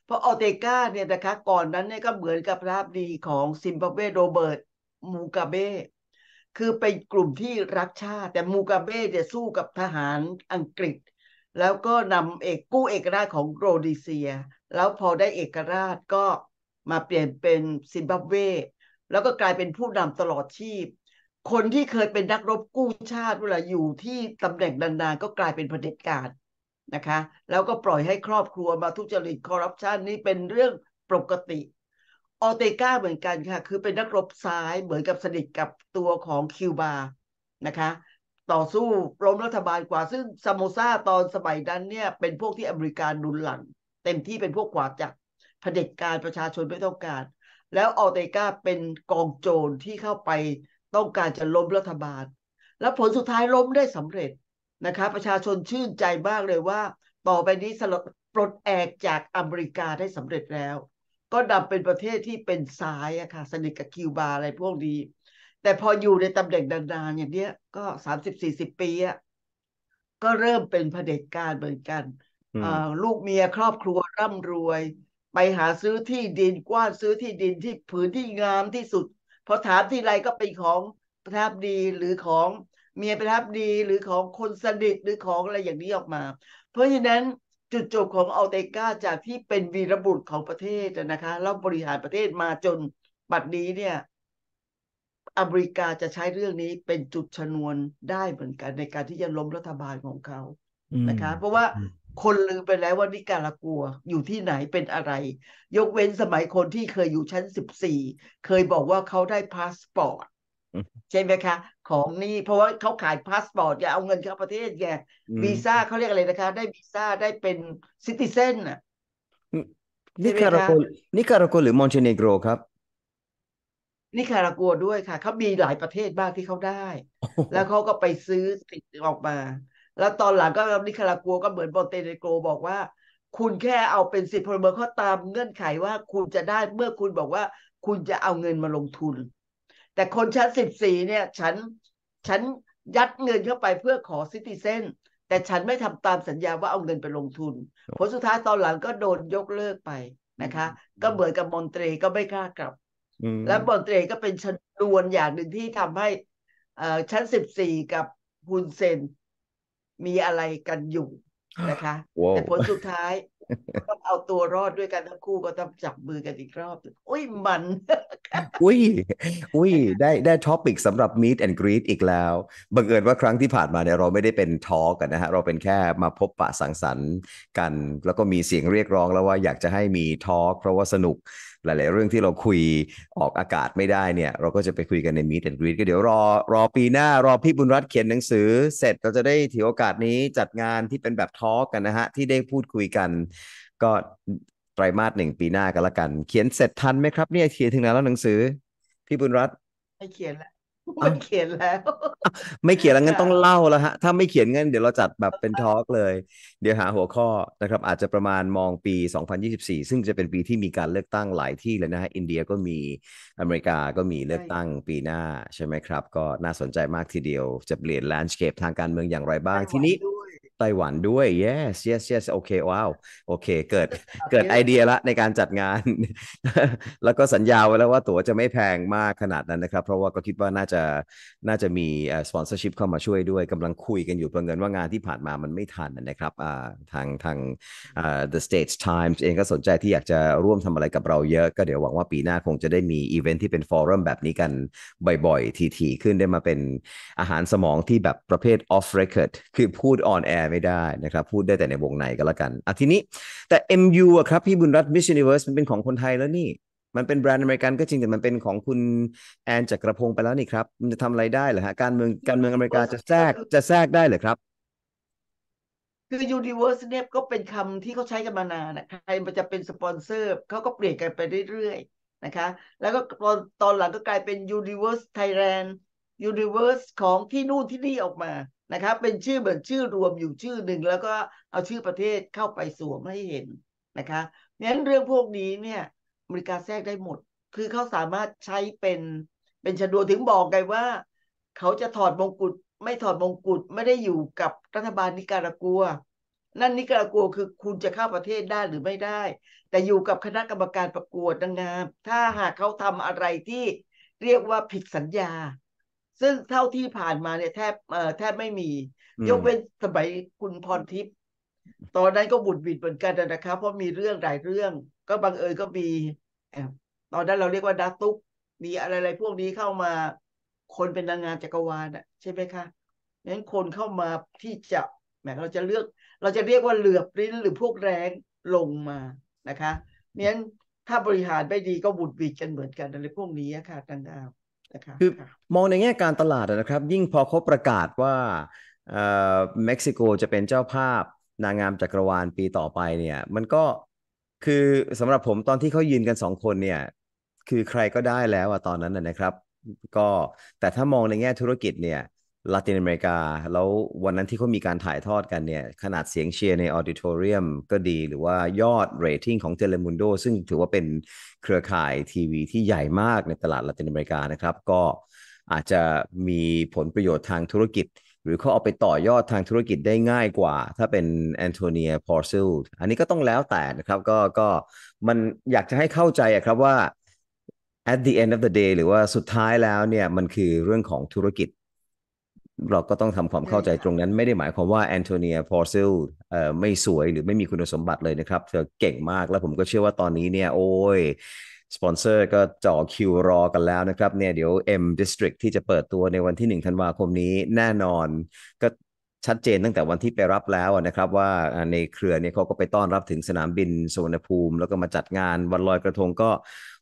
เพราะออเตกาเนี่ยนะคะก่อนนั้นเนี่ยก็เหมือนกับภาพดีของซิมบับเวโรเบิร์ตมูกาเบคือเป็นกลุ่มที่รักชาติแต่มูกาเบ่จะสู้กับทหารอังกฤษ แล้วก็นำเอกกู้เอกราชของโรดิเซีย แล้วพอได้เอกราชก็มาเปลี่ยนเป็นซิมบับเว แล้วก็กลายเป็นผู้นำตลอดชีพ คนที่เคยเป็นนักรบกู้ชาติเวลาอยู่ที่ตำแหน่งนานๆก็กลายเป็นเผด็จการนะคะแล้วก็ปล่อยให้ครอบครัวมาทุจริตคอร์รัปชันนี่เป็นเรื่องปกติออเตกาเหมือนกันค่ะ คือเป็นนักรบซ้ายเหมือนกับสนิทกับตัวของคิวบานะคะ ต่อสู้ล้มรัฐบาลกว่า ซึ่งซามโซาตอนสมัยนั้นเนี่ยเป็นพวกที่อเมริกานนุนหลังเต็มที่เป็นพวกขวาจักเผด็จการประชาชนไม่ต้องการ แล้วออเตกาเป็นกองโจรที่เข้าไปต้องการจะล้มรัฐบาล และผลสุดท้ายล้มได้สำเร็จ นะคะ ประชาชนชื่นใจมากเลยว่า ต่อไปนี้สลดปลดแอกจากอเมริกาได้สำเร็จแล้วก็นาเป็นประเทศที่เป็นซ้ายอะค่ะสนิทกับคิวบาอะไรพวกนี้แต่พออยู่ในตำแหน่งนานๆอย่างเนี้ยก็สามสิบสี่สิบปีอะก็เริ่มเป็นเผด็จการเหมือนกัน ลูกเมียครอบครัวร่ำรวย ไปหาซื้อที่ดินกว้านซื้อที่ดินที่ผืนที่งามที่สุดพอถามที่ไรก็เป็นของประทับดีหรือของเมียประทับดีหรือของคนสนิทหรือของอะไรอย่างนี้ออกมา เพราะฉะนั้นจุดจบของอัลเตกาจากที่เป็นวีรบุรุษของประเทศนะคะแล้วบริหารประเทศมาจนบัดนี้เนี่ยอเมริกาจะใช้เรื่องนี้เป็นจุดชนวนได้เหมือนกัน ในการที่จะล้มรัฐบาลของเขานะคะ เพราะว่าคนลืมไปแล้วว่านิการากัวอยู่ที่ไหนเป็นอะไร ยกเว้นสมัยคนที่เคยอยู่ชั้นสิบสี่เคยบอกว่าเขาได้พาสปอร์ตใช่ไหมคะของนี่เพราะว่าเขาขายพาสปอร์ตอย่าเอาเงินเข้าประเทศไงวีซ่าเขาเรียกอะไรนะคะ ได้วีซ่าได้เป็นซิติเซนน่ะนิคาราโกนิคาราโกหรือมอนเตเนโกรครับนิคารากัวด้วยค่ะเขามีหลายประเทศบ้างที่เขาได้ แล้วเขาก็ไปซื้อสิ์ออกมา แล้วตอนหลังก็นิคารากัวก็เหมือนมอนเตเนโกรบอกว่า คุณแค่เอาเป็นสิทธิ์พลเมืองเขาตามเงื่อนไขว่าคุณจะได้เมื่อคุณบอกว่า คุณจะเอาเงินมาลงทุนแต่คนชั้นสิบสี่เนี่ย ฉัน ฉัน ยัดเงินเข้าไปเพื่อขอซิติเซนแต่ฉันไม่ทำตามสัญญาว่าเอาเงินไปลงทุน ผลสุดท้ายตอนหลังก็โดนยกเลิกไปนะคะ ก็เหมือนกับมอนเตรก็ไม่กล้ากลับและมอนเตรก็เป็นชนวนอย่างหนึ่งที่ทำให้ ชั้นสิบสี่กับฮุนเซนมีอะไรกันอยู่นะคะ แต่ผลสุดท้ายต้องเอาตัวรอดด้วยกันทั้งคู่ก็ต้องจับมือกันอีกรอบ อุ้ยมัน อุ้ยอุ้ยได้ได้ท็อปิกสำหรับ Meet and Greet อีกแล้วบังเอิญว่าครั้งที่ผ่านมาเนี่ยเราไม่ได้เป็นทอกันนะฮะ เราเป็นแค่มาพบปะสังสรรค์กัน แล้วก็มีเสียงเรียกร้อง แล้วว่าอยากจะให้มีทอกเพราะว่าสนุกหลายๆเรื่องที่เราคุยออกอากาศไม่ได้เนี่ย เราก็จะไปคุยกันในมีดแอนด์กรีดก็เดี๋ยวรอรอปีหน้ารอพี่บุญรัตน์เขียนหนังสือ เสร็จเราจะได้ถือโอกาสนี้จัดงานที่เป็นแบบทอล์กกันนะฮะ ที่ได้พูดคุยกัน ก็ไตรมาสหนึ่งปีหน้ากันละกันเขียนเสร็จทันไหมครับเนี่ยเขียนถึงไหนแล้วหนังสือ พี่บุญรัตน์ให้เขียนแล้วมันเขียนแล้ว ไม่เขียนแล้วงั้นต้องเล่าแล้วฮะ ถ้าไม่เขียนงั้นเดี๋ยวเราจัดแบบเป็นทอล์กเลย เดี๋ยวหาหัวข้อนะครับอาจจะประมาณมองปี2024ซึ่งจะเป็นปีที่มีการเลือกตั้งหลายที่เลยนะฮะ อินเดียก็มี อเมริกาก็มีเลือกตั้งปีหน้าใช่ไหมครับ ก็น่าสนใจมากทีเดียว จะเปลี่ยนแลนด์สเคปทางการเมืองอย่างไรบ้างทีนี้ไต้หวันด้วย yes yes yes โอเคว้าวโอเค เกิดเกิดไอเดียละในการจัดงาน แล้วก็สัญญาไว้แล้วว่า ตั๋วจะไม่แพงมากขนาดนั้นนะครับ เพราะว่าก็คิดว่าน่าจะน่าจะมีสปอนเซอร์ชิพเข้ามาช่วยด้วยกำลังคุยกันอยู่เพื่อเงินว่างานที่ผ่านมามันไม่ทันนะครับทางทาง the States Times เองก็สนใจที่อยากจะร่วมทำอะไรกับเราเยอะ ก็เดี๋ยวหวังว่า ปีหน้าคงจะได้มีอีเวนท์ที่เป็นฟอรัมแบบนี้กันบ่อยๆ ทีๆขึ้นได้มาเป็นอาหารสมองที่แบบประเภท off record คือพูด on air ไม่ได้นะครับพูดได้แต่ในวงในก็แล้วกันอ่ะทีนี้แต่ MU อะครับพี่บุญรัตน์มิชชั n น v เว s ร์มันเป็นของคนไทยแล้วนี่ มันเป็นแบรนด์อเมริกันก็จริงแต่มันเป็นของคุณแอนจักรพงศ์ไปแล้วนี่ครับ มันจะทำอะไรได้เหรอฮะการเมืองการเมืองอเมริกาจะแทรกจะแทรกได้เหรอครับ คือ universe เนี่ยก็เป็นคำที่เขาใช้กันมานานนะใครมันจะเป็นสปอนเซอร์เขาก็เปลี่ยนกันไปเรื่อยๆ นะคะ แล้วก็ตอนตอนหลังก็กลายเป็น universe Thailand universe ของที่นู่นที่นี่ออกมานะครับเป็นชื่อเหมือนชื่อรวมอยู่ชื่อหนึ่ง แล้วก็เอาชื่อประเทศเข้าไปสวมให้เห็นนะคะงั้นเรื่องพวกนี้เนี่ยอเมริกาแทรกได้หมด คือเขาสามารถใช้เป็น เป็นชนวนถึงบอกไงว่า เขาจะถอดมงกุฎไม่ถอดมงกุฎไม่ได้อยู่กับรัฐบาลนิการากัว นั่นนิการากัวคือคุณจะเข้าประเทศได้หรือไม่ได้ แต่อยู่กับคณะกรรมการประกวดนางงามถ้าหากเขาทำอะไรที่เรียกว่าผิดสัญญาซึ่งเท่าที่ผ่านมาเนี่ยแทบเอ่อแทบไม่มียกเว้นสมัยคุณพรทิพย์ตอนนั้นก็บุดบิดเหมือนกันนะครับเพราะมีเรื่องหลายเรื่องก็บังเอิญก็มีตอนนั้นเราเรียกว่าดาตุกมีอะไรอะไรพวกนี้เข้ามาคนเป็นนางงามจักรวาลอะใช่ไหมคะนั้นคนเข้ามาที่จะแหมเราจะเลือกเราจะเรียกว่าเหลือบลิ้นหรือพวกแรงลงมานะคะนั้นถ้าบริหารไม่ดีก็บุดบิดกันเหมือนกันอะไรพวกนี้ค่ะ่างงามคือมองในแง่การตลาดนะครับ ยิ่งพอเขาประกาศว่าเม็กซิโกจะเป็นเจ้าภาพ นางงามจักรวาลปีต่อไปเนี่ย มันก็คือสำหรับผมตอนที่เขายืนกันสองคนเนี่ย คือใครก็ได้แล้วอะตอนนั้นนะครับ ก็แต่ถ้ามองในแง่ธุรกิจเนี่ยลาตินอเมริกา แล้ววันนั้นที่เขามีการถ่ายทอดกันเนี่ย ขนาดเสียงเชียร์ในออดิทอเรียมก็ดี หรือว่ายอดเรตติ้งของเทเลมุนโดซึ่งถือว่าเป็นเครือข่ายทีวีที่ใหญ่มากในตลาดลาตินอเมริกานะครับ ก็อาจจะมีผลประโยชน์ทางธุรกิจ หรือเขาเอาไปต่อยอดทางธุรกิจได้ง่ายกว่า ถ้าเป็นแอนโทเนียพอร์ซิลอันนี้ก็ต้องแล้วแต่นะครับ ก็ ก็มันอยากจะให้เข้าใจครับว่า at the end of the day หรือว่าสุดท้ายแล้วเนี่ย มันคือเรื่องของธุรกิจเราก็ต้องทำความเข้าใจตรงนั้นไม่ได้หมายความว่าแอนโทเนียพอร์ซิลไม่สวยหรือไม่มีคุณสมบัติเลยนะครับ เธอเก่งมากแล้วผมก็เชื่อว่าตอนนี้เนี่ย โอ้ย สปอนเซอร์ก็จ่อคิวรอกันแล้วนะครับเนี่ยเดี๋ยว M District ที่จะเปิดตัวในวันที่1ธันวาคมนี้แน่นอนก็ชัดเจนตั้งแต่วันที่ไปรับแล้วนะครับ ว่าในเครือเนี่ยเขาก็ไปต้อนรับถึงสนามบินสุวรรณภูมิ แล้วก็มาจัดงานวันลอยกระทงก็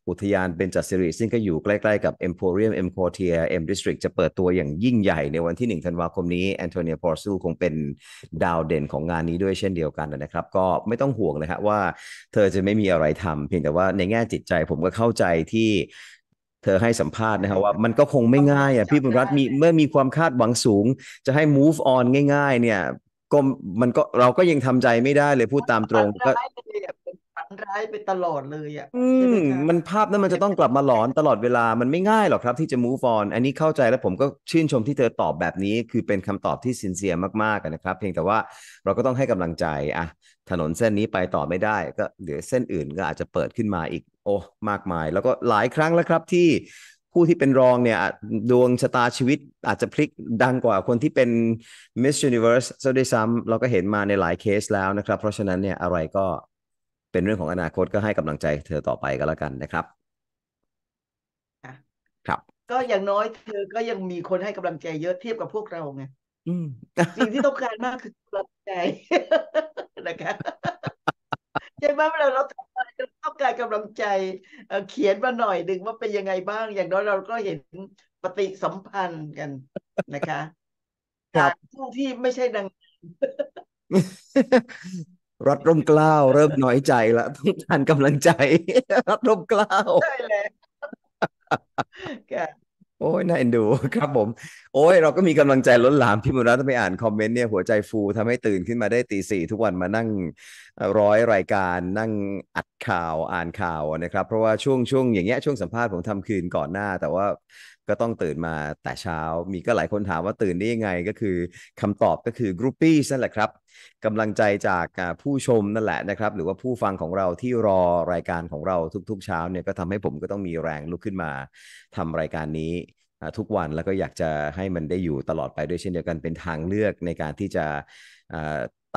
อุทยานเบญจสิริซึ่งก็อยู่ใกล้ๆกับ Emporium M Quartier M District จะเปิดตัวอย่างยิ่งใหญ่ในวันที่ 1ธันวาคมนี้แอนโทเนียพอร์ซูคงเป็นดาวเด่นของงานนี้ด้วยเช่นเดียวกันนะครับก็ไม่ต้องห่วงเลยับว่าเธอจะไม่มีอะไรทำเพียงแต่ว่าในแง่จิตใจผมก็เข้าใจที่เธอให้สัมภาษณ์นะครับว่ามันก็คงไม่ง่ายอ่ะพี่บุญรัตน์มีเมื่อมีความคาดหวังสูงจะให้ move on ง่าย ๆ เนี่ยก็มันก็เราก็ยังทำใจไม่ได้เลยพูดตามตรงก็ร้ายไปตลอดเลยอ่ะ อืมมันภาพนั้นมันจะต้องกลับมาหลอนตลอดเวลามันไม่ง่ายหรอกครับที่จะ move on อันนี้เข้าใจแล้วผมก็ชื่นชมที่เธอตอบแบบนี้ คือเป็นคำตอบที่สินเซียมากๆนะครับ เพียงแต่ว่าเราก็ต้องให้กำลังใจอ่ะ ถนนเส้นนี้ไปต่อไม่ได้ ก็เดี๋ยวเส้นอื่นก็อาจจะเปิดขึ้นมาอีก โอ้ มากมาย แล้วก็หลายครั้งแล้วครับที่ผู้ที่เป็นรองเนี่ย ดวงชะตาชีวิตอาจจะพลิกดังกว่าคนที่เป็น Miss Universe ซะด้วยซ้ำเราก็เห็นมาในหลายเคสแล้วนะครับเพราะฉะนั้นเนี่ยอะไรก็เป็นเรื่องของอนาคตก็ให้กำลังใจเธอต่อไปก็แล้วกันนะครับครับ ก็อย่างน้อยเธอ ก็ยังมีคนให้กำลังใจเยอะเทียบกับพวกเราไงสิ่งที่ต้องการมากคือกำลังใจ นะคะ ใช่ไหมเวลาเราต้องการกำลังใจ เขียนมาหน่อยหนึ่งว่าเป็นยังไงบ้าง อย่างน้อยเราก็เห็นปฏิสัมพันธ์กันนะคะจากผู้ที่ไม่ใช่ดังรัดร่มกล้าวเริ่มน้อยใจละต้องการกำลังใจรัดร่มกล้าใช่แลวโอ้ยน่าเอ็นดูครับผม โอ้ยเราก็มีกำลังใจล้นหลามพี่มุรัตไปอ่านคอมเมนต์เนี่ยหัวใจฟูทำให้ตื่นขึ้นมาได้ตีสี่ทุกวันมานั่งร้อยรายการนั่งอัดข่าวอ่านข่าวนะครับเพราะว่าช่วงช่วงอย่างเงี้ยช่วงสัมภาษณ์ผมทำคืนก่อนหน้า แต่ว่าก็ต้องตื่นมาแต่เช้ามีก็หลายคนถามว่าตื่นได้ยังไง ก็คือคำตอบก็คือกรุ๊ปปี้นั่นแหละครับกำลังใจจากผู้ชมนั่นแหละนะครับหรือว่าผู้ฟังของเราที่รอรายการของเราทุกๆเช้าเนี่ยก็ทำให้ผมก็ต้องมีแรงลุกขึ้นมาทำรายการนี้ทุกวันแล้วก็อยากจะให้มันได้อยู่ตลอดไปด้วยเช่นเดียวกันเป็นทางเลือกในการที่จะ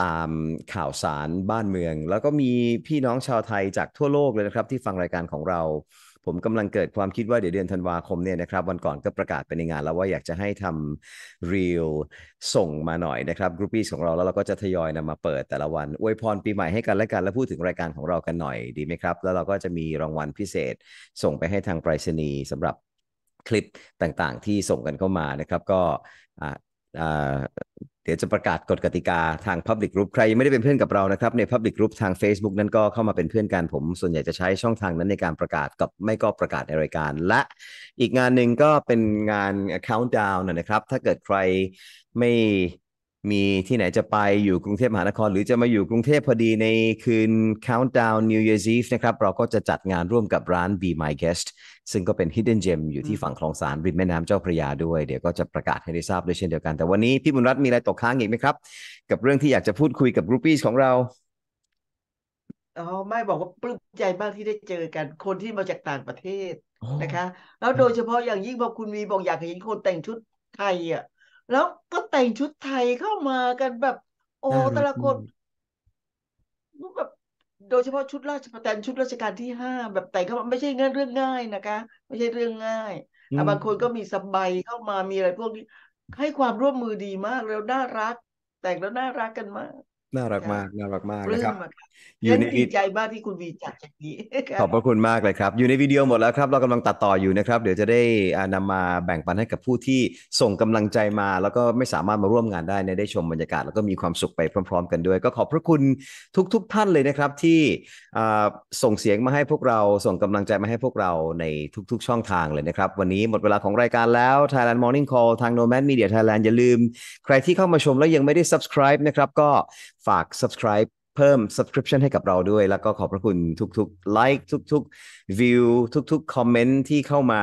ตามข่าวสารบ้านเมือง แล้วก็มีพี่น้องชาวไทยจากทั่วโลกเลยนะครับที่ฟังรายการของเราผมกำลังเกิดความคิดว่า เดี๋ยวเดือนธันวาคมเนี่ยนะครับ วันก่อนก็ประกาศไปในงานแล้วว่าอยากจะให้ทำรีลส่งมาหน่อยนะครับกรุ๊ปปี้ของเราแล้วเราก็จะทยอยนำมาเปิดแต่ละวันอวยพรปีใหม่ให้กันและกัน และพูดถึงรายการของเรากันหน่อยดีไหมครับ แล้วเราก็จะมีรางวัลพิเศษส่งไปให้ทางไปรษณีย์สำหรับคลิปต่างๆ ที่ส่งกันเข้ามานะครับก็เดี๋ยวจะประกาศกฎกติกาทาง Public Group ใครยังไม่ได้เป็นเพื่อนกับเรานะครับ ใน Public Group ทาง Facebook นั้นก็เข้ามาเป็นเพื่อนกันผม ส่วนใหญ่จะใช้ช่องทางนั้นในการประกาศกับไม่ก็ประกาศในรายการ และอีกงานหนึ่งก็เป็นงาน Countdown นะครับ ถ้าเกิดใครไม่มีที่ไหนจะไปอยู่กรุงเทพมหานคร หรือจะมาอยู่กรุงเทพพอดีในคืน Countdown New Year's Eve นะครับเราก็จะจัดงานร่วมกับร้าน Be My Guest ซึ่งก็เป็น Hidden Gem อยู่ที่ฝั่งคลองสารริมแม่น้ำเจ้าพระยาด้วยเดี๋ยวก็จะประกาศให้ได้ทราบด้วยเช่นเดียวกัน แต่วันนี้พี่บุญรัตน์มีอะไรตกค้างอีกไหมครับ กับเรื่องที่อยากจะพูดคุยกับรูปปี้ของเราอ๋อไม่บอกว่าปลื้มใจมากที่ได้เจอกัน คนที่มาจากต่างประเทศนะคะ แล้วโดยเฉพาะอย่างยิ่งพอคุณมีบอกอยากเห็นคนแต่งชุดไทยอ่ะแล้วก็แต่งชุดไทยเข้ามากันแบบ โอ้แต่รละคนแบบโดยเฉพาะชุดราชประแตนชุดราชการที่ห้าแบบแต่งเข้ามาไม่ใช่เรื่องง่ายนะคะ ไม่ใช่เรื่องง่ายอต่บางคนก็มีสบายเข้ามามีอะไรพวกนี้ให้ความร่วมมือดีมากแล้วน่ารัก แต่งแล้วน่ารักกันมากน่ารักมากน่ารักมากนะครับอยู่ในดีใจมากที่คุณวีจัดอย่างนี้ ขอบพระคุณมากเลยครับ อยู่ในวิดีโอหมดแล้วครับ เรากำลังตัดต่ออยู่นะครับ เดี๋ยวจะได้นำมาแบ่งปันให้กับผู้ที่ส่งกำลังใจมา แล้วก็ไม่สามารถมาร่วมงานได้ในได้ชมบรรยากาศ แล้วก็มีความสุขไปพร้อมๆกันด้วย ก็ขอบพระคุณทุก ๆทท่านเลยนะครับที่ส่งเสียงมาให้พวกเรา ส่งกำลังใจมาให้พวกเราในทุกๆช่องทางเลยนะครับวันนี้หมดเวลาของรายการแล้ว Thailand Morning Call ทาง Nomad Media Thailand อย่าลืมใครที่เข้ามาชมแล้วยังไม่ได้ subscribe นะครับก็ฝาก subscribe เพิ่ม subscription ให้กับเราด้วย แล้วก็ขอบพระคุณทุกๆ like ทุกๆ view ทุกๆ comment ที่เข้ามา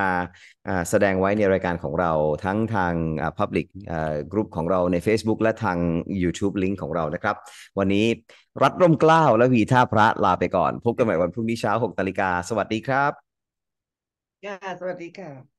แสดงไว้ในรายการของเรา ทั้งทาง public group ของเราใน Facebook และทาง YouTube link ของเรานะครับ วันนี้รัฐร่มกล้าวและวีท่าพระลาไปก่อน พบกันใหม่วันพรุ่งนี้เช้า6นาฬิกาสวัสดีครับสวัสดีค่ะ